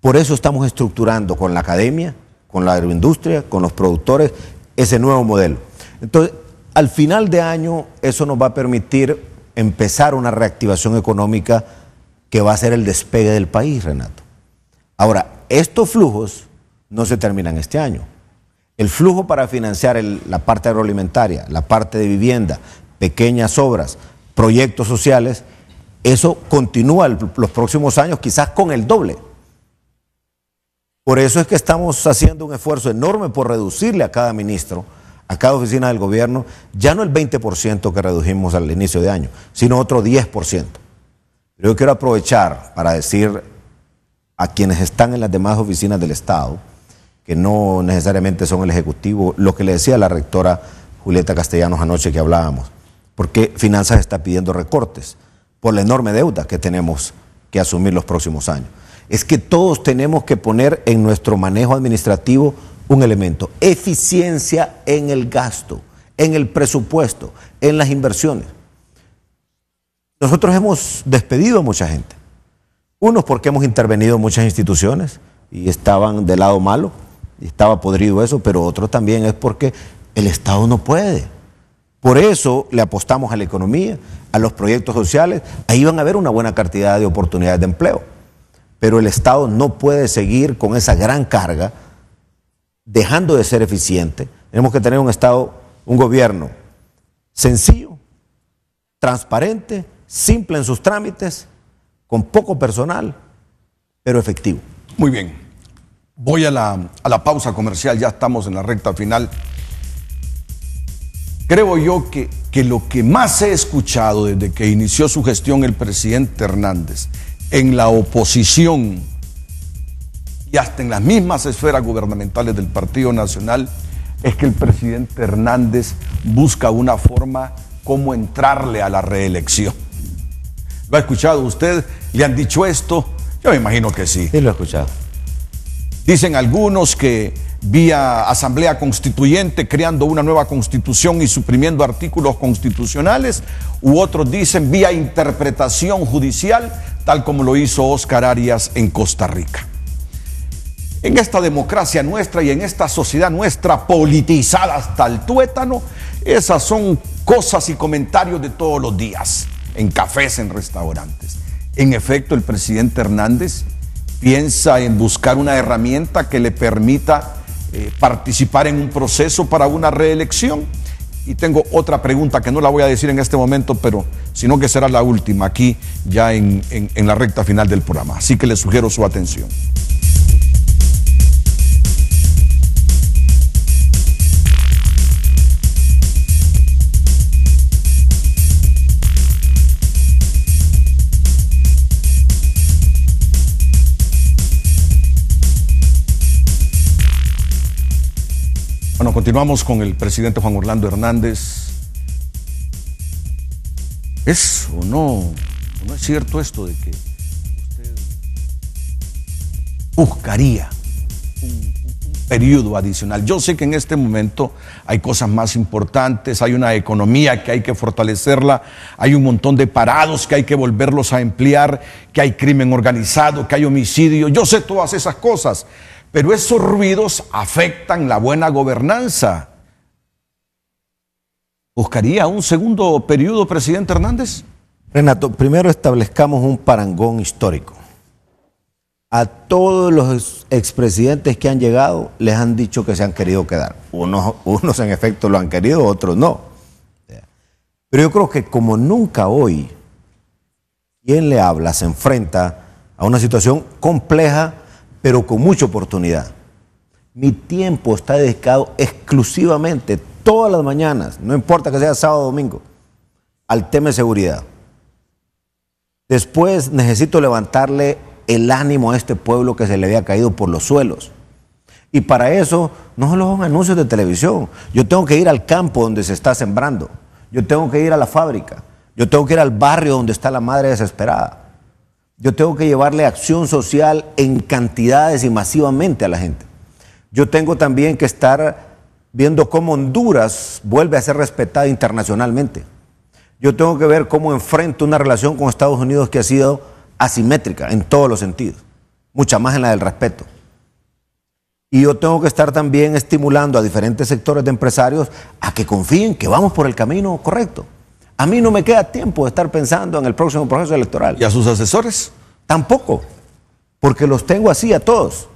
B: Por eso estamos estructurando con la academia con la agroindustria, con los productores, ese nuevo modelo. Entonces, al final de año, eso nos va a permitir empezar una reactivación económica que va a ser el despegue del país, Renato. Ahora, estos flujos no se terminan este año. El flujo para financiar la parte agroalimentaria, la parte de vivienda, pequeñas obras, proyectos sociales, eso continúa los próximos años quizás con el doble. Por eso es que estamos haciendo un esfuerzo enorme por reducirle a cada ministro, a cada oficina del gobierno, ya no el 20% que redujimos al inicio de año, sino otro 10%. Yo quiero aprovechar para decir a quienes están en las demás oficinas del Estado, que no necesariamente son el Ejecutivo, lo que le decía la rectora Julieta Castellanos anoche que hablábamos, porque Finanzas está pidiendo recortes por la enorme deuda que tenemos que asumir los próximos años es que todos tenemos que poner en nuestro manejo administrativo un elemento, eficiencia en el gasto, en el presupuesto, en las inversiones. Nosotros hemos despedido a mucha gente. Unos porque hemos intervenido en muchas instituciones y estaban del lado malo, y estaba podrido eso, pero otro también es porque el Estado no puede. Por eso le apostamos a la economía, a los proyectos sociales, ahí van a haber una buena cantidad de oportunidades de empleo pero el Estado no puede seguir con esa gran carga, dejando de ser eficiente. Tenemos que tener un Estado, un gobierno sencillo, transparente, simple en sus trámites,
A: con poco personal, pero efectivo. Muy bien. Voy a la, pausa comercial, ya estamos en la recta final. Creo yo que, que lo que más he escuchado desde que inició su gestión el presidente Hernández en la oposición y hasta en las mismas esferas gubernamentales del Partido Nacional es que el presidente Hernández busca una forma como entrarle a la reelección. ¿Lo ha escuchado usted? ¿Le han dicho esto? Yo me imagino que sí. Sí, lo ha escuchado. Dicen algunos que vía asamblea constituyente, creando una nueva constitución y suprimiendo artículos constitucionales, u otros dicen vía interpretación judicial, tal como lo hizo Oscar Arias en Costa Rica. En esta democracia nuestra y en esta sociedad nuestra politizada hasta el tuétano, esas son cosas y comentarios de todos los días, en cafés, en restaurantes. En efecto, el presidente Hernández piensa en buscar una herramienta que le permita eh, participar en un proceso para una reelección. Y tengo otra pregunta que no la voy a decir en este momento, pero sino que será la última aquí ya en, la recta final del programa. Así que le sugiero su atención. Continuamos con el presidente Juan Orlando Hernández. ¿Es o no, no es cierto esto de que usted buscaría un, un periodo adicional? Yo sé que en este momento hay cosas más importantes, hay una economía que hay que fortalecerla, hay un montón de parados que hay que volverlos a emplear, que hay crimen organizado, que hay homicidio, yo sé todas esas cosas, pero esos ruidos afectan la buena gobernanza. ¿Buscaría un segundo periodo, presidente Hernández?
B: Renato, primero
A: establezcamos un
B: parangón histórico. A todos los expresidentes que han llegado les han dicho que se han querido quedar. Unos, unos en efecto lo han querido, otros no. Pero yo creo que como nunca hoy, quien le habla se enfrenta a una situación compleja pero con mucha oportunidad. Mi tiempo está dedicado exclusivamente todas las mañanas, no importa que sea sábado o domingo, al tema de seguridad. Después necesito levantarle el ánimo a este pueblo que se le había caído por los suelos. Y para eso no solo son anuncios de televisión. Yo tengo que ir al campo donde se está sembrando. Yo tengo que ir a la fábrica. Yo tengo que ir al barrio donde está la madre desesperada. Yo tengo que llevarle acción social en cantidades y masivamente a la gente. Yo tengo también que estar viendo cómo Honduras vuelve a ser respetada internacionalmente. Yo tengo que ver cómo enfrento una relación con Estados Unidos que ha sido asimétrica en todos los sentidos, mucha más en la del respeto. Y yo tengo que estar también estimulando a diferentes sectores de empresarios a que confíen que vamos por el camino correcto. A mí no me queda tiempo de estar pensando en el próximo proceso electoral. ¿Y a sus asesores? Tampoco, porque los tengo así a todos.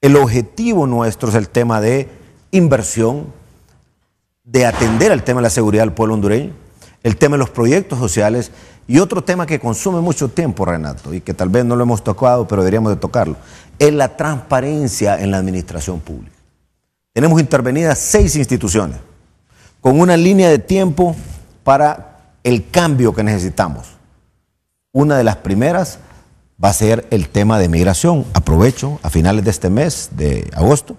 B: El objetivo nuestro es el tema de inversión, de atender al tema de la seguridad del pueblo hondureño, el tema de los proyectos sociales y otro tema que consume mucho tiempo, Renato, y que tal vez no lo hemos tocado, pero deberíamos de tocarlo, es la transparencia en la administración pública. Tenemos intervenidas seis instituciones, con una línea de tiempo para el cambio que necesitamos. Una de las primeras va a ser el tema de migración. Aprovecho, a finales de este mes, de agosto,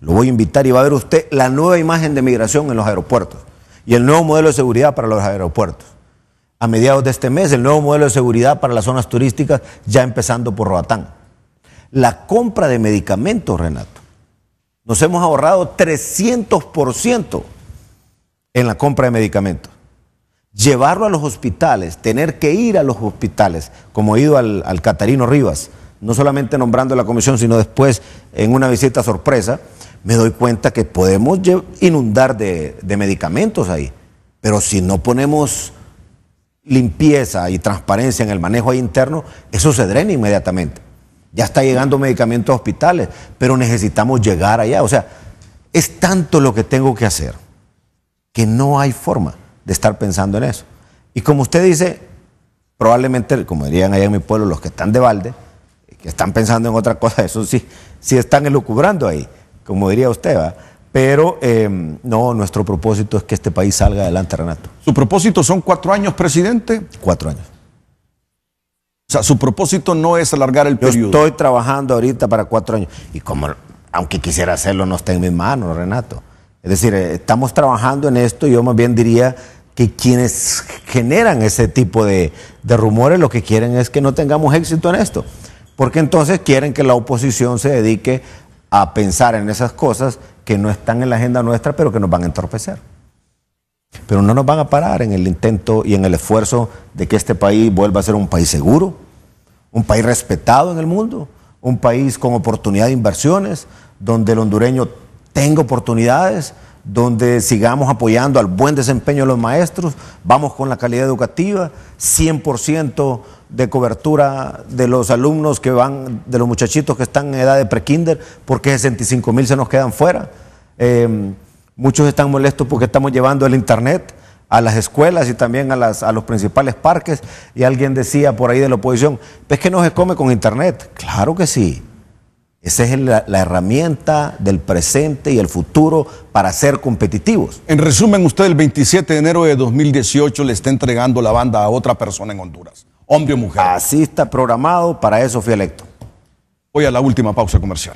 B: lo voy a invitar y va a ver usted la nueva imagen de migración en los aeropuertos y el nuevo modelo de seguridad para los aeropuertos. A mediados de este mes, el nuevo modelo de seguridad para las zonas turísticas, ya empezando por Roatán. La compra de medicamentos, Renato. Nos hemos ahorrado 300% en la compra de medicamentos llevarlo a los hospitales, tener que ir a los hospitales, como he ido al, Catarino Rivas, no solamente nombrando la comisión, sino después en una visita sorpresa, me doy cuenta que podemos inundar de, medicamentos ahí. Pero si no ponemos limpieza y transparencia en el manejo ahí interno, eso se drena inmediatamente. Ya está llegando medicamentos a hospitales, pero necesitamos llegar allá. O sea, es tanto lo que tengo que hacer que no hay forma de estar pensando en eso. Y como usted dice, probablemente, como dirían allá en mi pueblo, los que están de balde, que están pensando en otra cosa, [LAUGHS] eso sí, sí están elucubrando ahí, como diría usted, ¿va? Pero em, no, nuestro propósito es que este país salga
A: adelante, Renato. ¿Su propósito son cuatro años, presidente? Cuatro años. O sea, su propósito no es alargar el periodo. Estoy trabajando ahorita para cuatro años. Y como,
B: aunque quisiera hacerlo, no está en mis manos, Renato. Es decir, eh, estamos trabajando en esto, yo más bien diría que quienes generan ese tipo de, rumores lo que quieren es que no tengamos éxito en esto, porque entonces quieren que la oposición se dedique a pensar en esas cosas que no están en la agenda nuestra, pero que nos van a entorpecer. Pero no nos van a parar en el intento y en el esfuerzo de que este país vuelva a ser un país seguro, un país respetado en el mundo, un país con oportunidad de inversiones, donde el hondureño tenga oportunidades, donde sigamos apoyando al buen desempeño de los maestros, vamos con la calidad educativa, 100% de cobertura de los alumnos que van, de los muchachitos que están en edad de prekinder, porque 65 mil se nos quedan fuera. Em, muchos están molestos porque estamos llevando el Internet a las escuelas y también a, a los principales parques, y alguien decía por ahí de la oposición, pues ¿es que no se come con Internet? Claro que sí. Esa es la, herramienta del presente y el futuro para ser competitivos.
A: En resumen, usted el 27 de enero de 2018 le está entregando la banda a otra persona en Honduras, hombre o mujer. Así está programado, para eso fui electo. Voy a la última pausa comercial.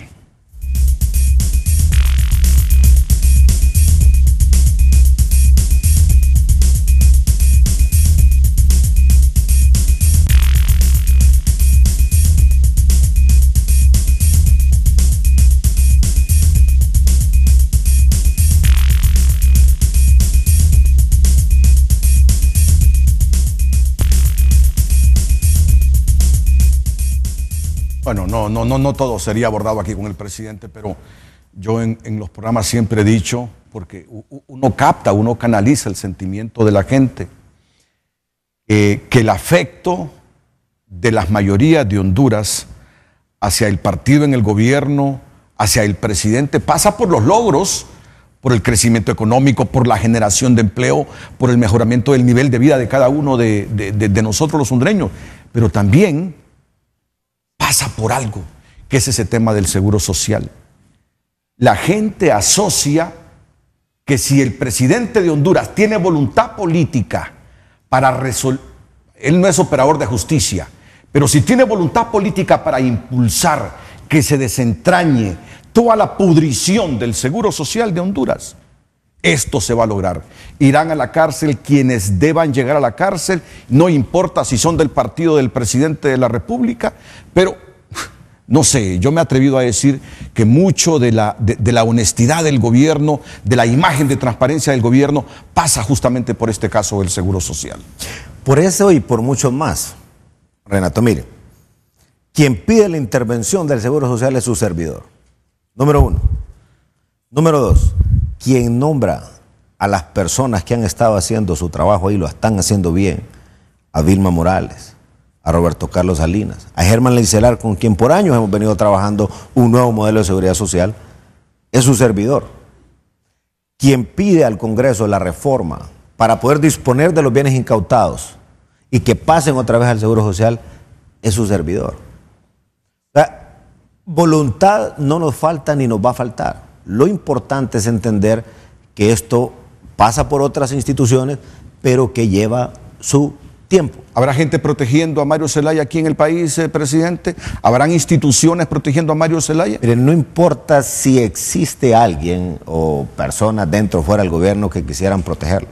A: bueno, no, no, no, no todo sería abordado aquí con el presidente, pero yo en, los programas siempre he dicho, porque uno capta, uno canaliza el sentimiento de la gente, eh, que el afecto de las mayorías de Honduras hacia el partido en el gobierno, hacia el presidente, pasa por los logros, por el crecimiento económico, por la generación de empleo, por el mejoramiento del nivel de vida de cada uno de, de nosotros los hondureños, pero también pasa por algo, que es ese tema del seguro social. La gente asocia que si el presidente de Honduras tiene voluntad política para resolver, él no es operador de justicia, pero si tiene voluntad política para impulsar que se desentrañe toda la pudrición del seguro social de Honduras, esto se va a lograr. Irán a la cárcel quienes deban llegar a la cárcel, no importa si son del partido del presidente de la República, pero no sé, yo me he atrevido a decir que mucho de la, la honestidad del gobierno, de la imagen de transparencia del gobierno, pasa justamente por este caso del Seguro Social.
B: Por eso y por mucho más, Renato, mire, quien pide la intervención del Seguro Social es su servidor, número uno. Número dos, quien nombra a las personas que han estado haciendo su trabajo y lo están haciendo bien, a Vilma Morales, a Roberto Carlos Salinas, a Germán Lincelar, con quien por años hemos venido trabajando un nuevo modelo de seguridad social, es su servidor. Quien pide al Congreso la reforma para poder disponer de los bienes incautados y que pasen otra vez al Seguro Social, es su servidor. sea, voluntad no nos falta ni nos va a faltar. Lo importante es entender que esto pasa por otras
A: instituciones, pero que lleva su tiempo. ¿Habrá gente protegiendo a Mario Zelaya aquí en el país, eh, presidente? ¿Habrán instituciones protegiendo a Mario Zelaya? Miren, no importa
B: si existe alguien o persona dentro o fuera del gobierno que quisieran protegerlo.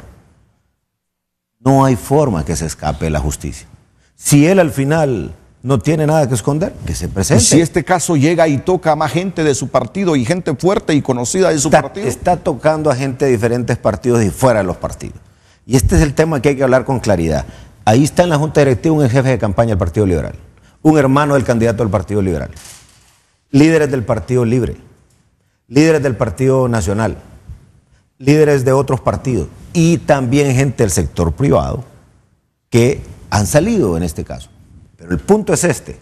B: No hay forma que se escape la justicia. Si él al final no tiene nada que esconder, que se presente. Pues si este caso llega y toca a más gente de su partido y gente fuerte y conocida de su partido. Está tocando a gente de diferentes partidos y fuera de los partidos. Y este es el tema que hay que hablar con claridad. Ahí está en la Junta Directiva un jefe de campaña del Partido Liberal, un hermano del candidato del Partido Liberal, líderes del Partido Libre, líderes del Partido Nacional, líderes de otros partidos y también gente del sector privado que han salido en este caso. Pero el punto es este.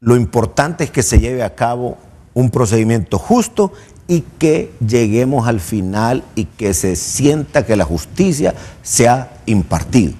B: Lo importante es que se lleve a cabo un procedimiento justo y que lleguemos al final y que se sienta que la justicia se ha impartido.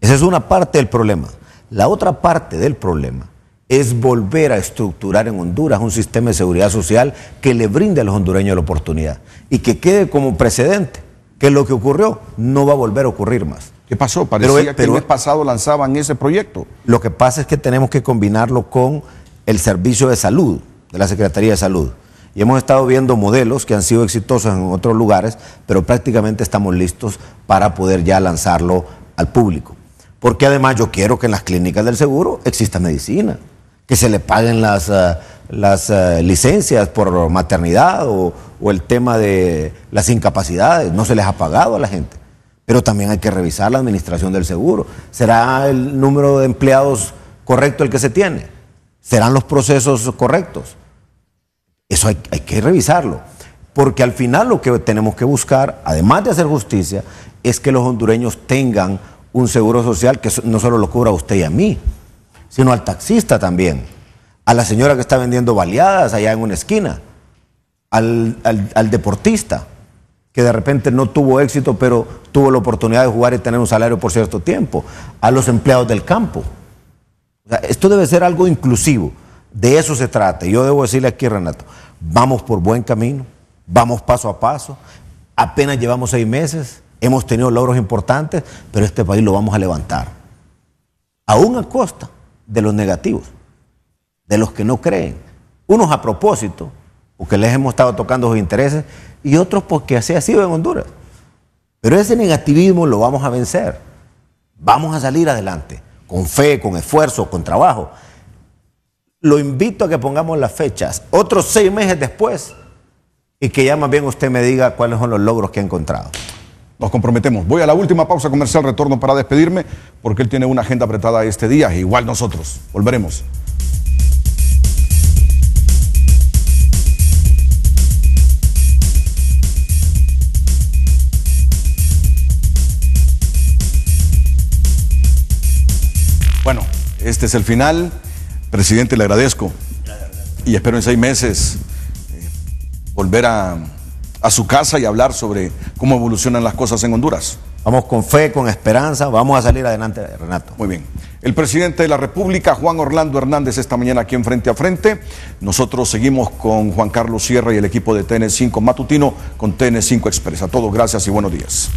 B: Esa es una parte del problema. La otra parte del problema es volver a estructurar en Honduras un sistema de seguridad social que le brinde a los hondureños la oportunidad y que quede como precedente que lo que ocurrió no va a volver a ocurrir más. ¿Qué pasó? Parecía que el mes
A: pasado lanzaban ese proyecto.
B: Lo que pasa es que tenemos que combinarlo con el servicio de salud, de la Secretaría de Salud. Y hemos estado viendo modelos que han sido exitosos en otros lugares, pero prácticamente estamos listos para poder ya lanzarlo al público. Porque además yo quiero que en las clínicas del seguro exista medicina, que se le paguen las, ah, las ah, licencias por maternidad o el tema de las incapacidades. No se les ha pagado a la gente. Pero también hay que revisar la administración del seguro. ¿Será el número de empleados correcto el que se tiene? ¿Serán los procesos correctos? Eso hay, que revisarlo. Porque al final lo que tenemos que buscar, además de hacer justicia, es que los hondureños tengan un seguro social que no solo lo cubra usted y a mí, sino al taxista también, a la señora que está vendiendo baleadas allá en una esquina, al deportista que de repente no tuvo éxito, pero tuvo la oportunidad de jugar y tener un salario por cierto tiempo, a los empleados del campo. esto debe ser algo inclusivo, de eso se trata. Yo debo decirle aquí, Renato, vamos por buen camino, vamos paso a paso, apenas llevamos seis meses, hemos tenido logros importantes, pero este país lo vamos a levantar, aún a costa de los negativos, de los que no creen, unos a propósito porque les hemos estado tocando sus intereses, y otros porque así ha sido en Honduras. Pero ese negativismo lo vamos a vencer. Vamos a salir adelante, con fe, con esfuerzo, con trabajo. Lo invito a que pongamos las fechas, otros seis meses después,
A: y que ya más bien usted me diga cuáles son los logros que ha encontrado. Nos comprometemos. Voy a la última pausa comercial, retorno para despedirme, porque él tiene una agenda apretada este día, igual nosotros. Volveremos. Bueno, este es el final. Presidente, le agradezco. Y espero en seis meses eh, volver a, su casa y hablar sobre cómo evolucionan las cosas en Honduras. Vamos con fe, con esperanza, vamos a salir adelante, Renato. Muy bien. El presidente de la República, Juan Orlando Hernández, esta mañana aquí en Frente a Frente. Nosotros seguimos con Juan Carlos Sierra y el equipo de TN5 Matutino con TN5 Express. A todos, gracias y buenos días.